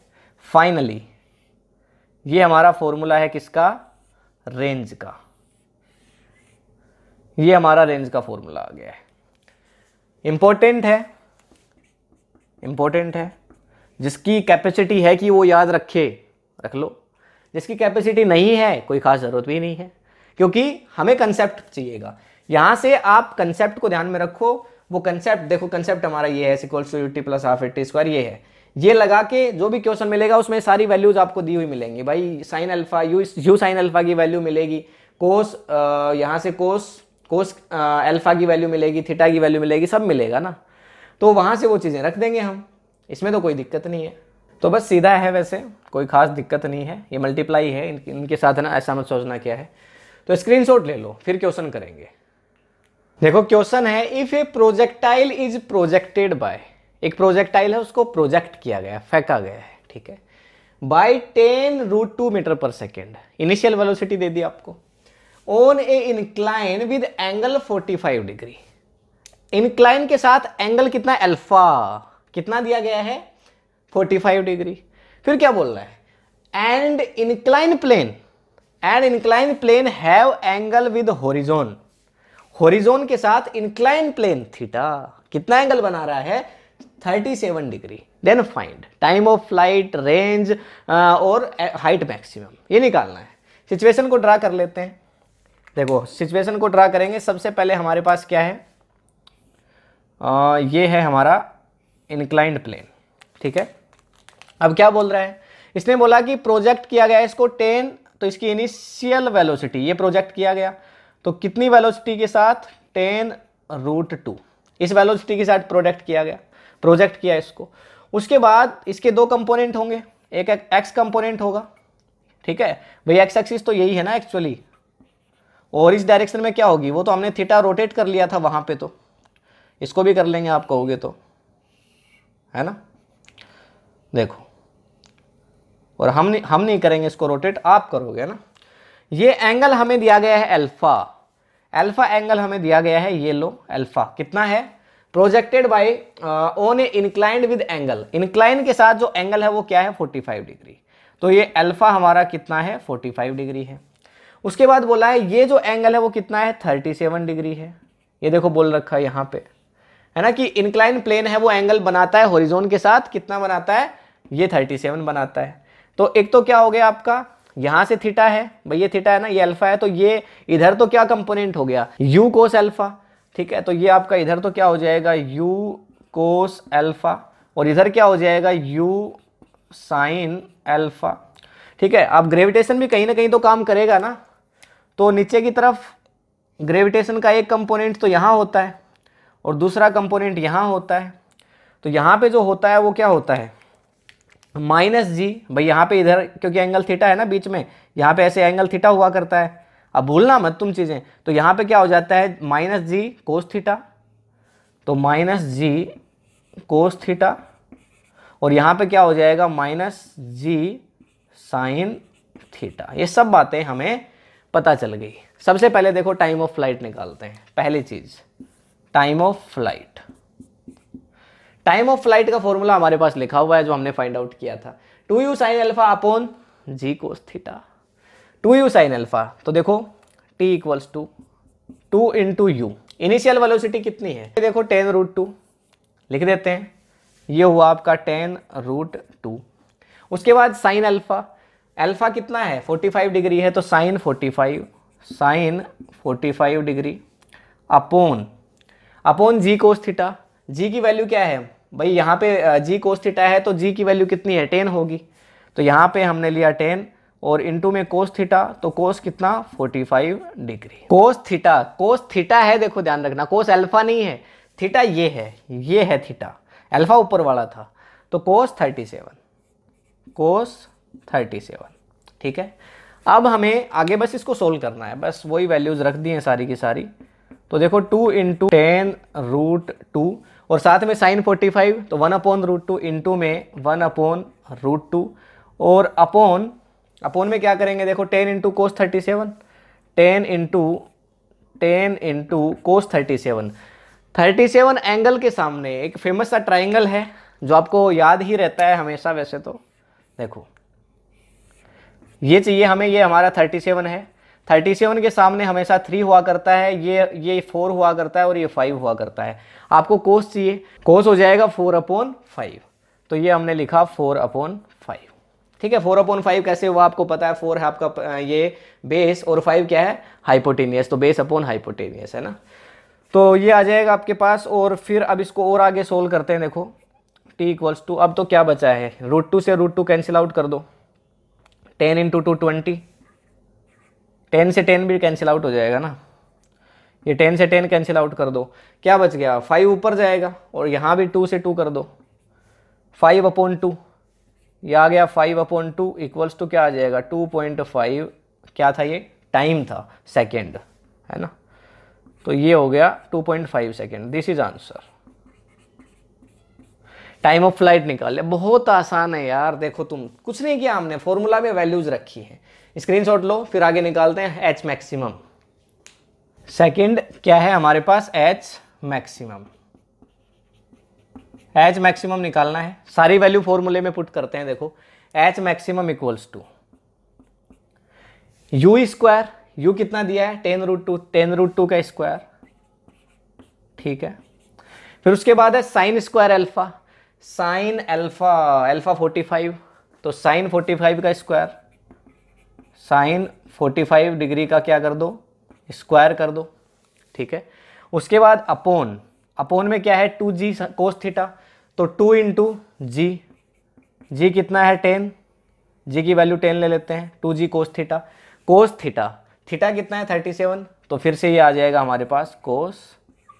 फाइनली ये हमारा फॉर्मूला है किसका रेंज का ये हमारा रेंज का फॉर्मूला आ गया है इंपॉर्टेंट है इंपॉर्टेंट है जिसकी कैपेसिटी है कि वो याद रखे रख लो जिसकी कैपेसिटी नहीं है कोई खास ज़रूरत भी नहीं है क्योंकि हमें कंसेप्ट चाहिएगा यहां से आप कंसेप्ट को ध्यान में रखो वो कंसेप्ट देखो कंसेप्ट हमारा ये है s equals to t plus half a t square ये है ये लगा के जो भी क्वेश्चन मिलेगा उसमें सारी वैल्यूज आपको दी हुई मिलेंगी भाई sine alpha u u sine alpha की वैल्यू मिलेगी कोस यहाँ से कोस कोस अल्फा की वैल्यू मिलेगी थीटा की वैल्यू मिलेगी सब मिलेगा ना तो वहाँ से वो चीज़ें रख देंगे हम इसमें तो कोई दिक्कत नहीं है तो बस सीधा है वैसे कोई खास दिक्कत नहीं है ये मल्टीप्लाई है इनके साथ ना ऐसा मत सोचना क्या है तो शॉट ले लो फिर क्वेश्चन करेंगे देखो क्वेश्चन है if a projectile is projected by एक प्रोजेक्टाइल है उसको प्रोजेक्ट किया गया फेंका गया है ठीक है by ten root two metre per second initial velocity दे दी आपको on a incline with angle 45 degree incline के साथ एंगल कितना अल्फा कितना दिया गया है 45 डिग्री फिर क्या बोल रहा है and incline plane and incline plane have angle with horizon horizon के साथ इंक्लाइन प्लेन थीटा कितना एंगल बना रहा है 37 degree then find time of flight range और हाइट uh, मैक्सिमम ये निकालना है सिचुएशन को ड्रा कर लेते हैं देखो सिचुएशन को ड्रा करेंगे सबसे पहले हमारे पास क्या है आ, uh, ये है हमारा इंक्लाइंड प्लेन ठीक है अब क्या बोल रहा है इसने बोला कि प्रोजेक्ट किया गया इसको टेन तो इसकी इनिशियल वेलोसिटी ये प्रोजेक्ट किया गया तो कितनी वेलोसिटी के साथ टेन रूट टू इस वेलोसिटी के साथ प्रोडक्ट किया गया प्रोजेक्ट किया इसको उसके बाद इसके दो कंपोनेंट होंगे एक एक्स कंपोनेंट होगा ठीक है भाई एक्स एक्सिस तो यही है ना एक्चुअली और इस डायरेक्शन में क्या होगी वो तो हमने थीटा रोटेट कर लिया था वहां पे तो इसको भी कर लेंगे आप कहोगे तो है ना देखो और हम नहीं हम नहीं करेंगे इसको रोटेट आप करोगे ना ये एंगल हमें दिया गया है अल्फा अल्फा एंगल हमें दिया गया है ये लो अल्फा कितना है projected by on a inclined with angle incline के साथ जो एंगल है वो क्या है 45 डिग्री तो ये अल्फा हमारा कितना है 45 डिग्री है उसके बाद बोला है ये जो एंगल है वो कितना है 37 डिग्री है ये देखो बोल रखा है यहाँ पे है ना कि इनक्लाइन प्लेन है वो एंगल बनाता है होरिजोन के साथ कितना बनाता है ये सेवन बनाता है तो एक तो क्या हो गया आपका यहाँ से थीटा है भाई ये थीटा है ना ये अल्फा है तो ये इधर तो क्या कंपोनेंट हो गया यू कोस अल्फा ठीक है तो ये आपका इधर तो क्या हो जाएगा यू कोस अल्फा और इधर क्या हो जाएगा यू साइन अल्फा ठीक है अब ग्रेविटेशन भी कहीं ना कहीं तो काम करेगा ना तो नीचे की तरफ ग्रेविटेशन का एक कंपोनेंट तो यहाँ होता है और दूसरा कंपोनेंट यहाँ होता है तो यहाँ पे जो होता है वो क्या होता है माइनस जी भाई यहाँ पे इधर क्योंकि एंगल थीटा है ना बीच में यहाँ पे ऐसे एंगल थीटा हुआ करता है अब भूलना मत तुम चीज़ें तो यहाँ पे क्या हो जाता है माइनस जी कोस थीटा तो माइनस जी कोस थीटा और यहाँ पे क्या हो जाएगा माइनस जी साइन थीटा ये सब बातें हमें पता चल गई सबसे पहले देखो टाइम ऑफ फ्लाइट निकालते हैं पहली चीज़ time of flight time of flight का फॉर्मूला हमारे पास लिखा हुआ है जो हमने फाइंड आउट किया था two u sine alpha upon g cos theta two u sine alpha तो देखो t equals to two into u initial velocity कितनी है देखो टेन रूट टू लिख देते हैं ये हुआ आपका टेन रूट टू उसके बाद साइन अल्फा अल्फा कितना है 45 डिग्री है तो sine 45 sine five degree upon upon g cos theta g की वैल्यू क्या है भाई यहाँ पे जी कोस थीटा है तो जी की वैल्यू कितनी है टेन होगी तो यहाँ पे हमने लिया टेन और इनटू में कोस थीटा तो कोस कितना 45 degree cos theta cos theta है देखो ध्यान रखना कोस अल्फा नहीं है थीटा ये है ये है थीटा अल्फा ऊपर वाला था तो कोस 37 कोस सेवन ठीक है अब हमें आगे बस इसको सोल्व करना है बस वही वैल्यूज़ रख दी हैं सारी की सारी तो देखो two into ten root two और साथ में साइन 45 तो one upon root two into में वन अपॉन रूट टू और अपॉन अपॉन में क्या करेंगे देखो ten into cos thirty seven ten into ten into cos thirty seven thirty seven angle के सामने एक फेमस सा ट्राइंगल है जो आपको याद ही रहता है हमेशा वैसे तो देखो ये चाहिए हमें ये हमारा थर्टी सेवन है थर्टी सेवन के सामने हमेशा थ्री हुआ करता है ये ये फोर हुआ करता है और ये फाइव हुआ करता है आपको कोस चाहिए कोस हो जाएगा फोर अपॉन फाइव तो ये हमने लिखा फोर अपॉन फाइव ठीक है फोर अपॉन फाइव कैसे हुआ आपको पता है फोर है आपका ये बेस और फाइव क्या है हाइपोटेनियस तो बेस अपॉन हाइपोटेनियस है ना तो ये आ जाएगा आपके पास और फिर अब इसको और आगे सोल्व करते हैं देखो टी इक्वल्स टू अब तो क्या बचा है रूट टू से रूट टू कैंसिल आउट कर दो ten into two twenty ten से टेन भी कैंसिल आउट हो जाएगा ना ये टेन से टेन कैंसिल आउट कर दो क्या बच गया फाइव ऊपर जाएगा और यहाँ भी टू से टू कर दो फाइव अपॉन टू ये आ गया five upon two equals to क्या आ जाएगा टू पॉइंट फाइव क्या था ये टाइम था सेकेंड है ना तो ये हो गया two point five second this is answer time of flight निकाल लिया बहुत आसान है यार देखो तुम कुछ नहीं किया हमने फॉर्मूला में वैल्यूज रखी है स्क्रीनशॉट लो फिर आगे निकालते हैं एच मैक्सिमम सेकंड क्या है हमारे पास एच मैक्सिमम एच मैक्सिमम निकालना है सारी वैल्यू फॉर्मूले में पुट करते हैं देखो h maximum equals to u square u कितना दिया है ten root two ten root two का स्क्वायर ठीक है फिर उसके बाद है sine square alpha sine alpha alpha forty five तो साइन फोर्टी फाइव का स्क्वायर साइन 45 डिग्री का क्या कर दो स्क्वायर कर दो ठीक है उसके बाद अपोन अपोन में क्या है टू जी कोस थीटा तो टू इंटू जी जी कितना है टेन जी की वैल्यू टेन ले लेते हैं two g cos theta cos theta theta कितना है थर्टी सेवन तो फिर से ये आ जाएगा हमारे पास कोस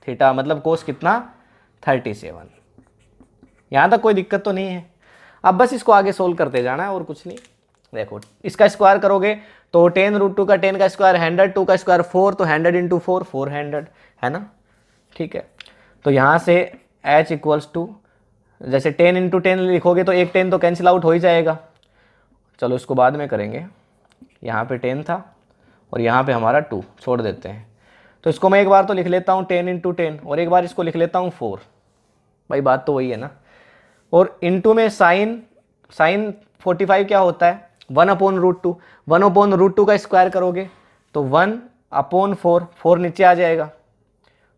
थीटा मतलब कोस कितना थर्टी सेवन यहाँ तक कोई दिक्कत तो नहीं है अब बस इसको आगे सोल्व करते जाना है और कुछ नहीं देखो इसका स्क्वायर करोगे तो टेन रूट टू का टेन का स्क्वायर हंड्रेड टू का स्क्वायर फोर तो hundred into four four hundred है ना ठीक है तो यहाँ से एच इक्वल्स टू जैसे टेन इंटू टेन लिखोगे तो एक टेन तो कैंसिल आउट हो ही जाएगा चलो इसको बाद में करेंगे यहाँ पे टेन था और यहाँ पे हमारा टू छोड़ देते हैं तो इसको मैं एक बार तो लिख लेता हूँ टेन इंटू टेन और एक बार इसको लिख लेता हूँ फोर भाई बात तो वही है ना और इंटू में साइन साइन फोर्टी फाइव क्या होता है one upon root two one upon root two का स्क्वायर करोगे तो वन अपॉन फोर फोर नीचे आ जाएगा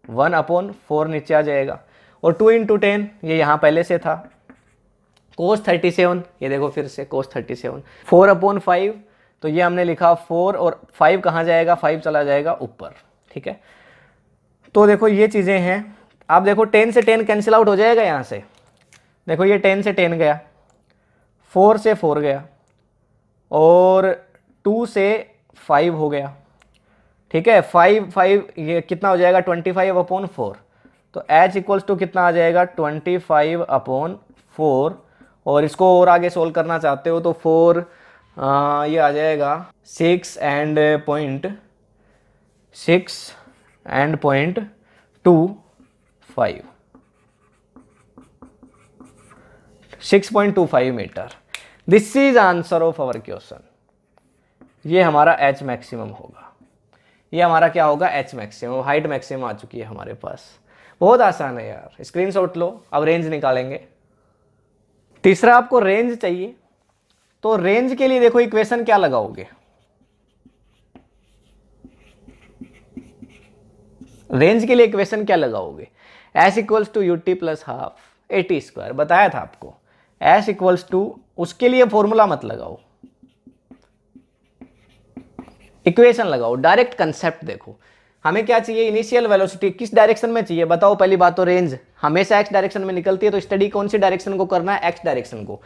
वन अपॉन फोर नीचे आ जाएगा और टू इंटू टेन ये यहाँ पहले से था कोस थर्टी सेवन ये देखो फिर से cos thirty seven four upon five तो ये हमने लिखा फोर और फाइव कहाँ जाएगा फाइव चला जाएगा ऊपर ठीक है तो देखो ये चीज़ें हैं आप देखो टेन से टेन कैंसिल आउट हो जाएगा यहाँ से देखो ये टेन से टेन गया फोर से फोर गया और टू से फाइव हो गया ठीक है फाइव फाइव ये कितना हो जाएगा ट्वेंटी फाइव अपॉन फोर तो एच इक्वल्स टू कितना आ जाएगा ट्वेंटी फाइव अपॉन फोर और इसको और आगे सोल्व करना चाहते हो तो फोर ये आ जाएगा six and point six and point two five six point two five metre this is answer of our question ये हमारा एच मैक्सिमम होगा ये हमारा क्या होगा एच मैक्सिमम हाइट मैक्सिमम आ चुकी है हमारे पास बहुत आसान है यार स्क्रीनशॉट लो अब रेंज निकालेंगे तीसरा आपको रेंज चाहिए तो रेंज के लिए देखो इक्वेशन क्या लगाओगे रेंज के लिए इक्वेशन क्या लगाओगे s equals to u t plus half a t square बताया था आपको एस इक्वल्स टू उसके लिए फॉर्मूला मत लगाओ इक्वेशन लगाओ डायरेक्ट कंसेप्ट देखो हमें क्या चाहिए इनिशियल वेलोसिटी किस डायरेक्शन में चाहिए बताओ पहली बात तो रेंज हमेशा एक्स डायरेक्शन में निकलती है तो स्टडी कौन सी डायरेक्शन को करना है एक्स डायरेक्शन को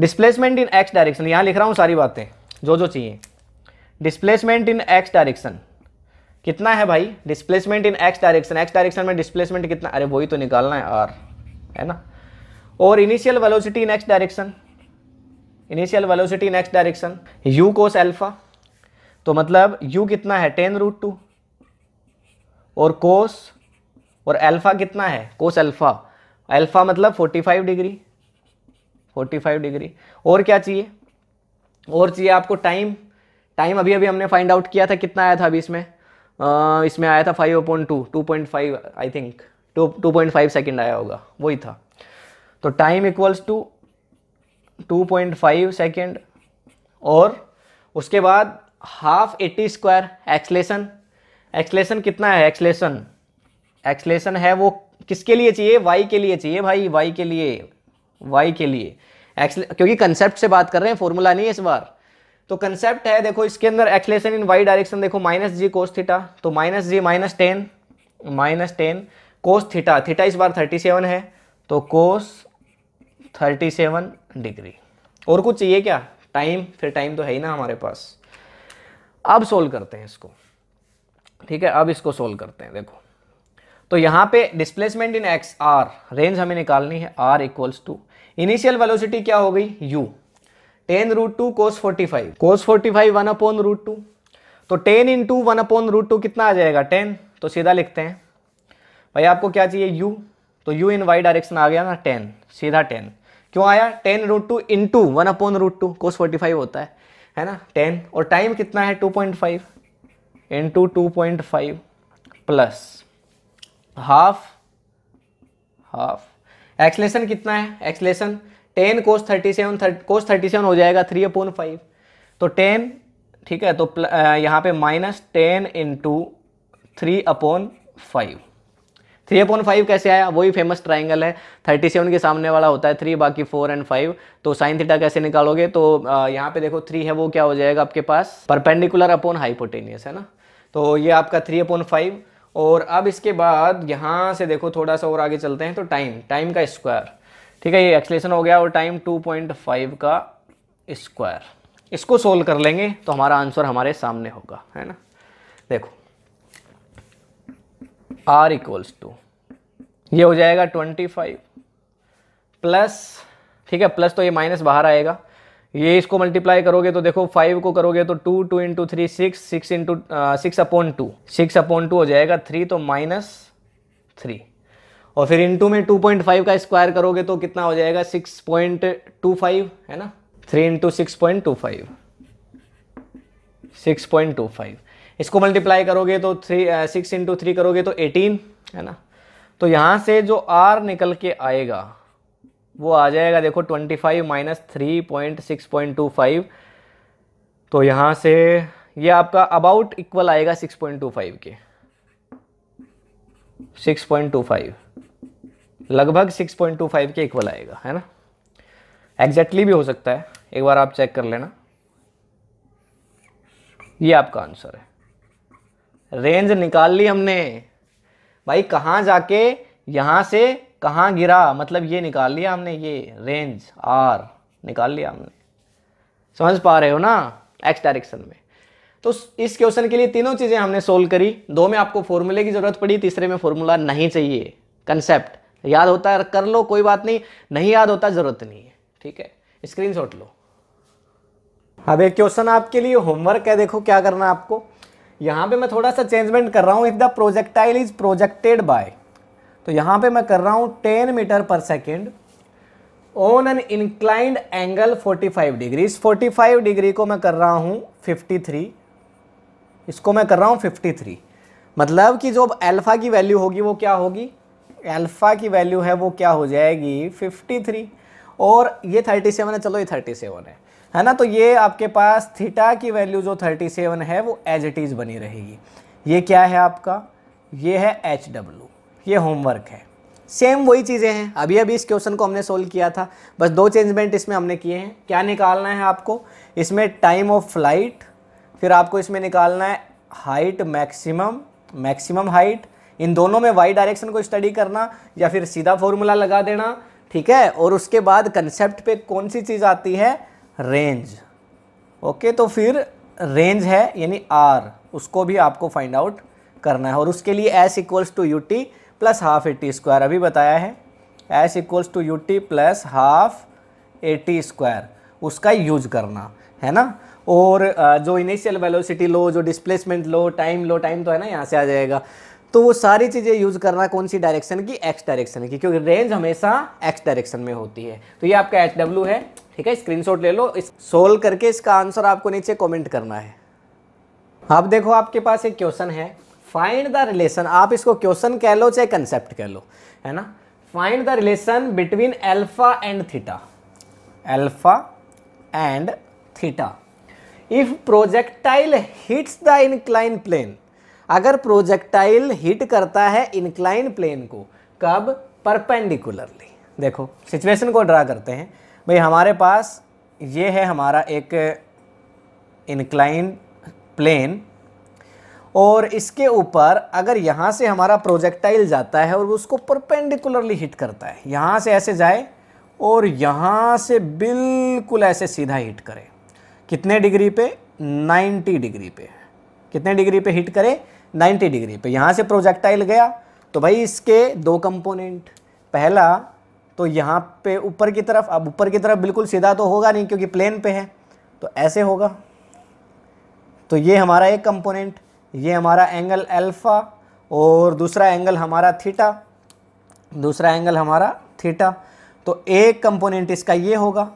डिस्प्लेसमेंट इन एक्स डायरेक्शन यहां लिख रहा हूँ सारी बातें जो जो चाहिए डिस्प्लेसमेंट इन एक्स डायरेक्शन कितना है भाई displacement in x direction x direction में डिस्प्लेसमेंट कितना अरे वही तो निकालना है आर है ना और initial velocity in x direction initial velocity in x direction u cos alpha तो मतलब यू कितना है टेन रूट टू और कोस और अल्फा कितना है कोस अल्फा अल्फा मतलब 45 डिग्री 45 डिग्री और क्या चाहिए और चाहिए आपको टाइम टाइम अभी अभी हमने फाइंड आउट किया था कितना आया था अभी इसमें आ, इसमें आया था फाइव अपॉइंट two two point five I think two two point five second आया होगा वही था तो टाइम इक्वल्स टू 2.5 सेकेंड और उसके बाद half a t square acceleration acceleration कितना है एक्सलेशन एक्सलेशन है वो किसके लिए चाहिए वाई के लिए चाहिए भाई वाई के लिए वाई के लिए एक्सले क्योंकि कंसेप्ट से बात कर रहे हैं फॉर्मूला नहीं है इस बार तो कंसेप्ट है देखो इसके अंदर एक्सलेशन इन वाई डायरेक्शन देखो माइनस जी कोस थीटा तो minus g minus ten minus ten cos theta theta इस बार थर्टी सेवन है तो कोस थर्टी सेवन डिग्री और कुछ चाहिए क्या टाइम फिर टाइम तो है ही ना हमारे पास अब सोल्व करते हैं इसको ठीक है अब इसको सोल्व करते हैं देखो तो यहां पे displacement in x r range हमें निकालनी है r equals to initial velocity क्या हो गई u ten root two cos forty five cos forty five one upon root two तो ten in two one upon root two कितना आ जाएगा टेन तो सीधा लिखते हैं भाई आपको क्या चाहिए यू तो यू इन वाई डायरेक्शन आ गया ना टेन सीधा टेन क्यों आया टेन रूट टू इन two one upon root two cos forty five होता है है ना टेन और टाइम कितना है two point five in two point five plus half half acceleration कितना है acceleration ten cos thirty seven cos thirty seven हो जाएगा थ्री अपॉन फाइव तो टेन ठीक है तो यहाँ पे minus ten into three upon five three upon five कैसे आया वही फेमस ट्राइंगल है थर्टी सेवन के सामने वाला होता है थ्री बाकी फोर एंड फाइव तो साइन थीटा कैसे निकालोगे तो यहाँ पे देखो थ्री है वो क्या हो जाएगा आपके पास परपेंडिकुलर अपॉन हाइपोटेनियस है ना तो ये आपका थ्री अपॉन फाइव और अब इसके बाद यहाँ से देखो थोड़ा सा और आगे चलते हैं तो टाइम टाइम का स्क्वायर ठीक है ये एक्सलेशन हो गया और टाइम टू पॉइंट फाइव का स्क्वायर इसको सोल्व कर लेंगे तो हमारा आंसर हमारे सामने होगा है ना देखो आर इक्वल्स टू ये हो जाएगा ट्वेंटी फाइव प्लस ठीक है प्लस तो ये माइनस बाहर आएगा ये इसको मल्टीप्लाई करोगे तो देखो फाइव को करोगे तो two two into three six six into six upon two six upon two हो जाएगा थ्री तो माइनस थ्री और फिर इंटू में टू पॉइंट फाइव का स्क्वायर करोगे तो कितना हो जाएगा सिक्स पॉइंट टू फाइव है ना three into six point two five six point two five इसको मल्टीप्लाई करोगे तो थ्री सिक्स इंटू थ्री करोगे तो एटीन है ना तो यहाँ से जो आर निकल के आएगा वो आ जाएगा देखो twenty five minus three point six point two five तो यहाँ से ये आपका अबाउट इक्वल आएगा सिक्स पॉइंट टू फाइव के सिक्स पॉइंट टू फाइव लगभग सिक्स पॉइंट टू फाइव के इक्वल आएगा है ना एग्जैक्टली भी हो सकता है एक बार आप चेक कर लेना ये आपका आंसर है रेंज निकाल ली हमने भाई कहाँ जाके यहाँ से कहाँ गिरा मतलब ये निकाल लिया हमने ये रेंज आर निकाल लिया हमने समझ पा रहे हो ना एक्स डायरेक्शन में तो इस क्वेश्चन के लिए तीनों चीज़ें हमने सोल्व करी दो में आपको फॉर्मूले की ज़रूरत पड़ी तीसरे में फॉर्मूला नहीं चाहिए कंसेप्ट याद होता है कर लो कोई बात नहीं नहीं याद होता ज़रूरत नहीं है ठीक है स्क्रीनशॉट लो अब एक क्वेश्चन आपके लिए होमवर्क है देखो क्या करना है आपको यहाँ पे मैं थोड़ा सा चेंजमेंट कर रहा हूँ if the projectile is projected by तो यहाँ पे मैं कर रहा हूँ ten metre per second on an inclined angle 45 degree इस 45 डिग्री को मैं कर रहा हूँ 53 इसको मैं कर रहा हूँ 53 मतलब कि जो अल्फ़ा की वैल्यू होगी वो क्या होगी अल्फ़ा की वैल्यू है वो क्या हो जाएगी 53 और ये 37 है चलो ये 37 है है ना तो ये आपके पास थीटा की वैल्यू जो 37 है वो एज इट इज़ बनी रहेगी ये क्या है आपका ये है एच डब्ल्यू ये होमवर्क है सेम वही चीज़ें हैं अभी अभी इस क्वेश्चन को हमने सोल्व किया था बस दो चेंजमेंट इसमें हमने किए हैं क्या निकालना है आपको इसमें टाइम ऑफ फ्लाइट फिर आपको इसमें निकालना है हाइट मैक्सिमम मैक्सिमम हाइट इन दोनों में वाई डायरेक्शन को स्टडी करना या फिर सीधा फॉर्मूला लगा देना ठीक है और उसके बाद कंसेप्ट पे कौन सी चीज़ आती है रेंज ओके तो फिर रेंज है यानी आर उसको भी आपको फाइंड आउट करना है और उसके लिए s equals to u t plus half a t square अभी बताया है s equals to u t plus half a t square उसका यूज करना है ना और जो इनिशियल वेलोसिटी लो जो डिस्प्लेसमेंट लो टाइम लो टाइम तो है ना यहाँ से आ जाएगा तो वो सारी चीज़ें यूज़ करना कौन सी डायरेक्शन की एक्स डायरेक्शन की क्योंकि रेंज हमेशा एक्स डायरेक्शन में होती है तो ये आपका एच डब्ल्यू है ठीक है स्क्रीनशॉट ले लो इस सोल्व करके इसका आंसर आपको नीचे कमेंट करना है आप देखो आपके पास एक क्वेश्चन है फाइंड द रिलेशन आप इसको क्वेश्चन कह लो चाहे कंसेप्ट कह लो है ना find the relation between alpha and theta alpha and theta if projectile hits the incline plane अगर प्रोजेक्टाइल हिट करता है इंक्लाइन प्लेन को कब परपेंडिकुलरली देखो सिचुएशन को ड्रा करते हैं भाई हमारे पास ये है हमारा एक इंक्लाइन प्लेन और इसके ऊपर अगर यहाँ से हमारा प्रोजेक्टाइल जाता है और उसको परपेंडिकुलरली हिट करता है यहाँ से ऐसे जाए और यहाँ से बिल्कुल ऐसे सीधा हिट करे कितने डिग्री पे 90 डिग्री पे कितने डिग्री पे हिट करे 90 डिग्री पे यहाँ से प्रोजेक्टाइल गया तो भाई इसके दो कंपोनेंट पहला तो यहाँ पे ऊपर की तरफ अब ऊपर की तरफ बिल्कुल सीधा तो होगा नहीं क्योंकि प्लेन पे है तो ऐसे होगा तो ये हमारा एक कंपोनेंट ये हमारा एंगल अल्फ़ा और दूसरा एंगल हमारा थीटा दूसरा एंगल हमारा थीटा तो एक कंपोनेंट इसका ये होगा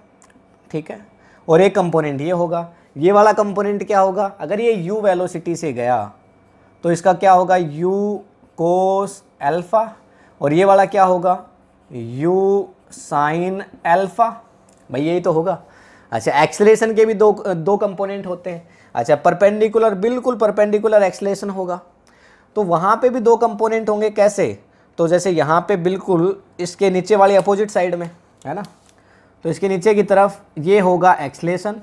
ठीक है और एक कंपोनेंट ये होगा ये वाला कंपोनेंट क्या होगा अगर ये यू वेलोसिटी से गया तो इसका क्या होगा यू कोस एल्फ़ा और ये वाला क्या होगा यू साइन एल्फ़ा भाई यही तो होगा अच्छा एक्सलेशन के भी दो दो कंपोनेंट होते हैं अच्छा परपेंडिकुलर बिल्कुल परपेंडिकुलर एक्सलेशन होगा तो वहाँ पे भी दो कंपोनेंट होंगे कैसे तो जैसे यहाँ पे बिल्कुल इसके नीचे वाली अपोजिट साइड में है ना तो इसके नीचे की तरफ ये होगा एक्सलेशन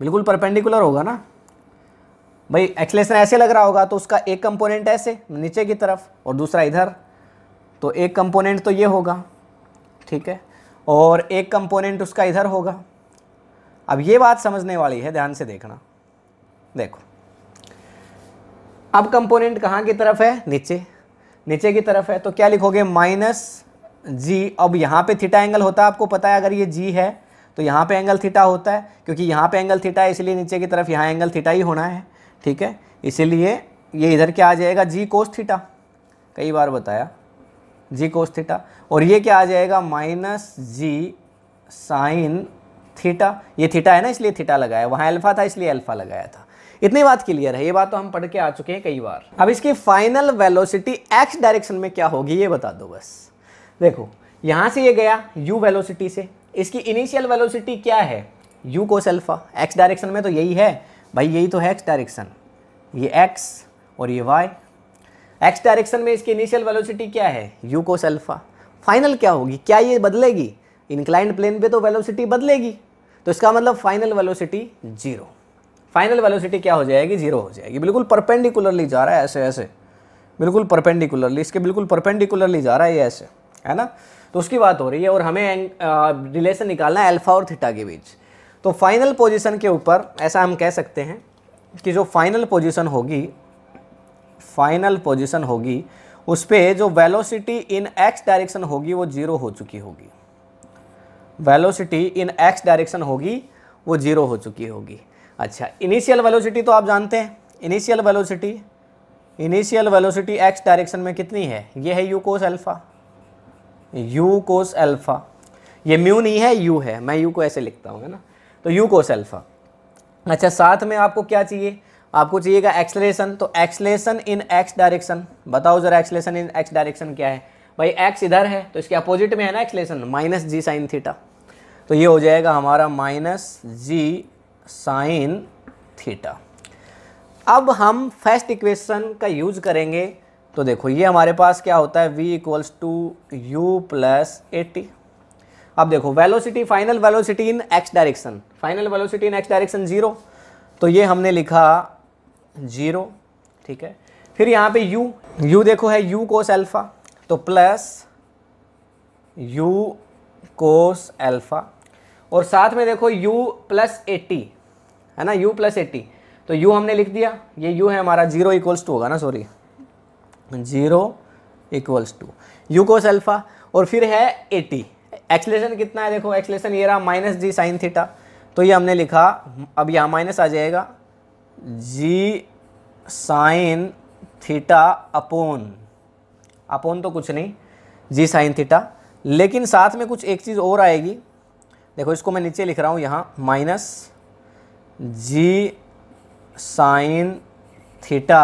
बिल्कुल परपेंडिकुलर होगा ना भाई एक्सलेशन ऐसे लग रहा होगा तो उसका एक कंपोनेंट ऐसे नीचे की तरफ और दूसरा इधर तो एक कंपोनेंट तो ये होगा ठीक है और एक कंपोनेंट उसका इधर होगा अब ये बात समझने वाली है ध्यान से देखना देखो अब कंपोनेंट कहाँ की तरफ है नीचे नीचे की तरफ है तो क्या लिखोगे माइनस जी अब यहाँ पे थीटा एंगल होता है आपको पता है अगर ये जी है तो यहाँ पे एंगल थीटा होता है क्योंकि यहाँ पे एंगल थीटा है इसलिए नीचे की तरफ यहाँ एंगल थीटा ही होना है ठीक है इसीलिए ये इधर क्या आ जाएगा जी कोस थीटा कई बार बताया जी कोस थीटा और ये क्या आ जाएगा माइनस जी साइन थीटा ये थीटा है ना इसलिए थीटा लगाया वहाँ अल्फा था इसलिए अल्फा लगाया था इतनी बात क्लियर है ये बात तो हम पढ़ के आ चुके हैं कई बार अब इसकी फाइनल वेलोसिटी एक्स डायरेक्शन में क्या होगी ये बता दो बस देखो यहाँ से ये गया यू वेलोसिटी से इसकी इनिशियल वेलोसिटी क्या है u cos alpha x direction में तो यही है भाई यही तो है एक्स डायरेक्शन ये एक्स और ये वाई एक्स डायरेक्शन में इसकी इनिशियल वेलोसिटी क्या है यू कोस अल्फ़ा फाइनल क्या होगी क्या ये बदलेगी इंक्लाइंड प्लेन पे तो वेलोसिटी बदलेगी तो इसका मतलब final velocity zero final velocity क्या हो जाएगी जीरो हो जाएगी बिल्कुल परपेंडिकुलरली जा रहा है ऐसे ऐसे बिल्कुल परपेंडिकुलरली इसके बिल्कुल परपेंडिकुलरली जा रहा है ये ऐसे है ना तो उसकी बात हो रही है और हमें रिलेशन निकालना है अल्फ़ा और थीटा के बीच तो फाइनल पोजीशन के ऊपर ऐसा हम कह सकते हैं कि जो फाइनल पोजीशन होगी फाइनल पोजीशन होगी उस पर जो वेलोसिटी इन एक्स डायरेक्शन होगी वो जीरो हो चुकी होगी वेलोसिटी इन एक्स डायरेक्शन होगी वो जीरो हो चुकी होगी अच्छा इनिशियल वेलोसिटी तो आप जानते हैं initial velocity initial velocity x direction में कितनी है ये है u cos alpha u cos alpha ये म्यू नहीं है यू है मैं यू को ऐसे लिखता हूँ है ना तो यू कोस एल्फा अच्छा साथ में आपको क्या चाहिए आपको चाहिएगा एक्सलेशन तो एक्सलेशन इन एक्स डायरेक्शन बताओ जरा एक्सलेशन इन एक्स डायरेक्शन क्या है भाई एक्स इधर है तो इसके अपोजिट में है ना acceleration minus g sine theta तो ये हो जाएगा हमारा माइनस जी साइन थीटा अब हम फर्स्ट इक्वेशन का यूज करेंगे तो देखो ये हमारे पास क्या होता है v equals to u plus a t अब देखो velocity final velocity in x direction final velocity in x direction zero तो ये हमने लिखा ज़ीरो ठीक है फिर यहाँ पे यू यू देखो है यू कोस एल्फा तो प्लस यू कोस एल्फा और साथ में देखो यू प्लस एट्टी है ना यू प्लस एट्टी तो यू हमने लिख दिया ये यू है हमारा जीरो इक्वल्स टू होगा ना sorry zero equals to u cos alpha और फिर है एट्टी एक्सलेशन कितना है देखो एक्सलेशन ये रहा माइनस जी साइन थीटा तो ये हमने लिखा अब यहाँ माइनस आ जाएगा g sine theta upon upon तो कुछ नहीं जी साइन थीटा लेकिन साथ में कुछ एक चीज़ और आएगी देखो इसको मैं नीचे लिख रहा हूँ यहाँ माइनस जी साइन थीटा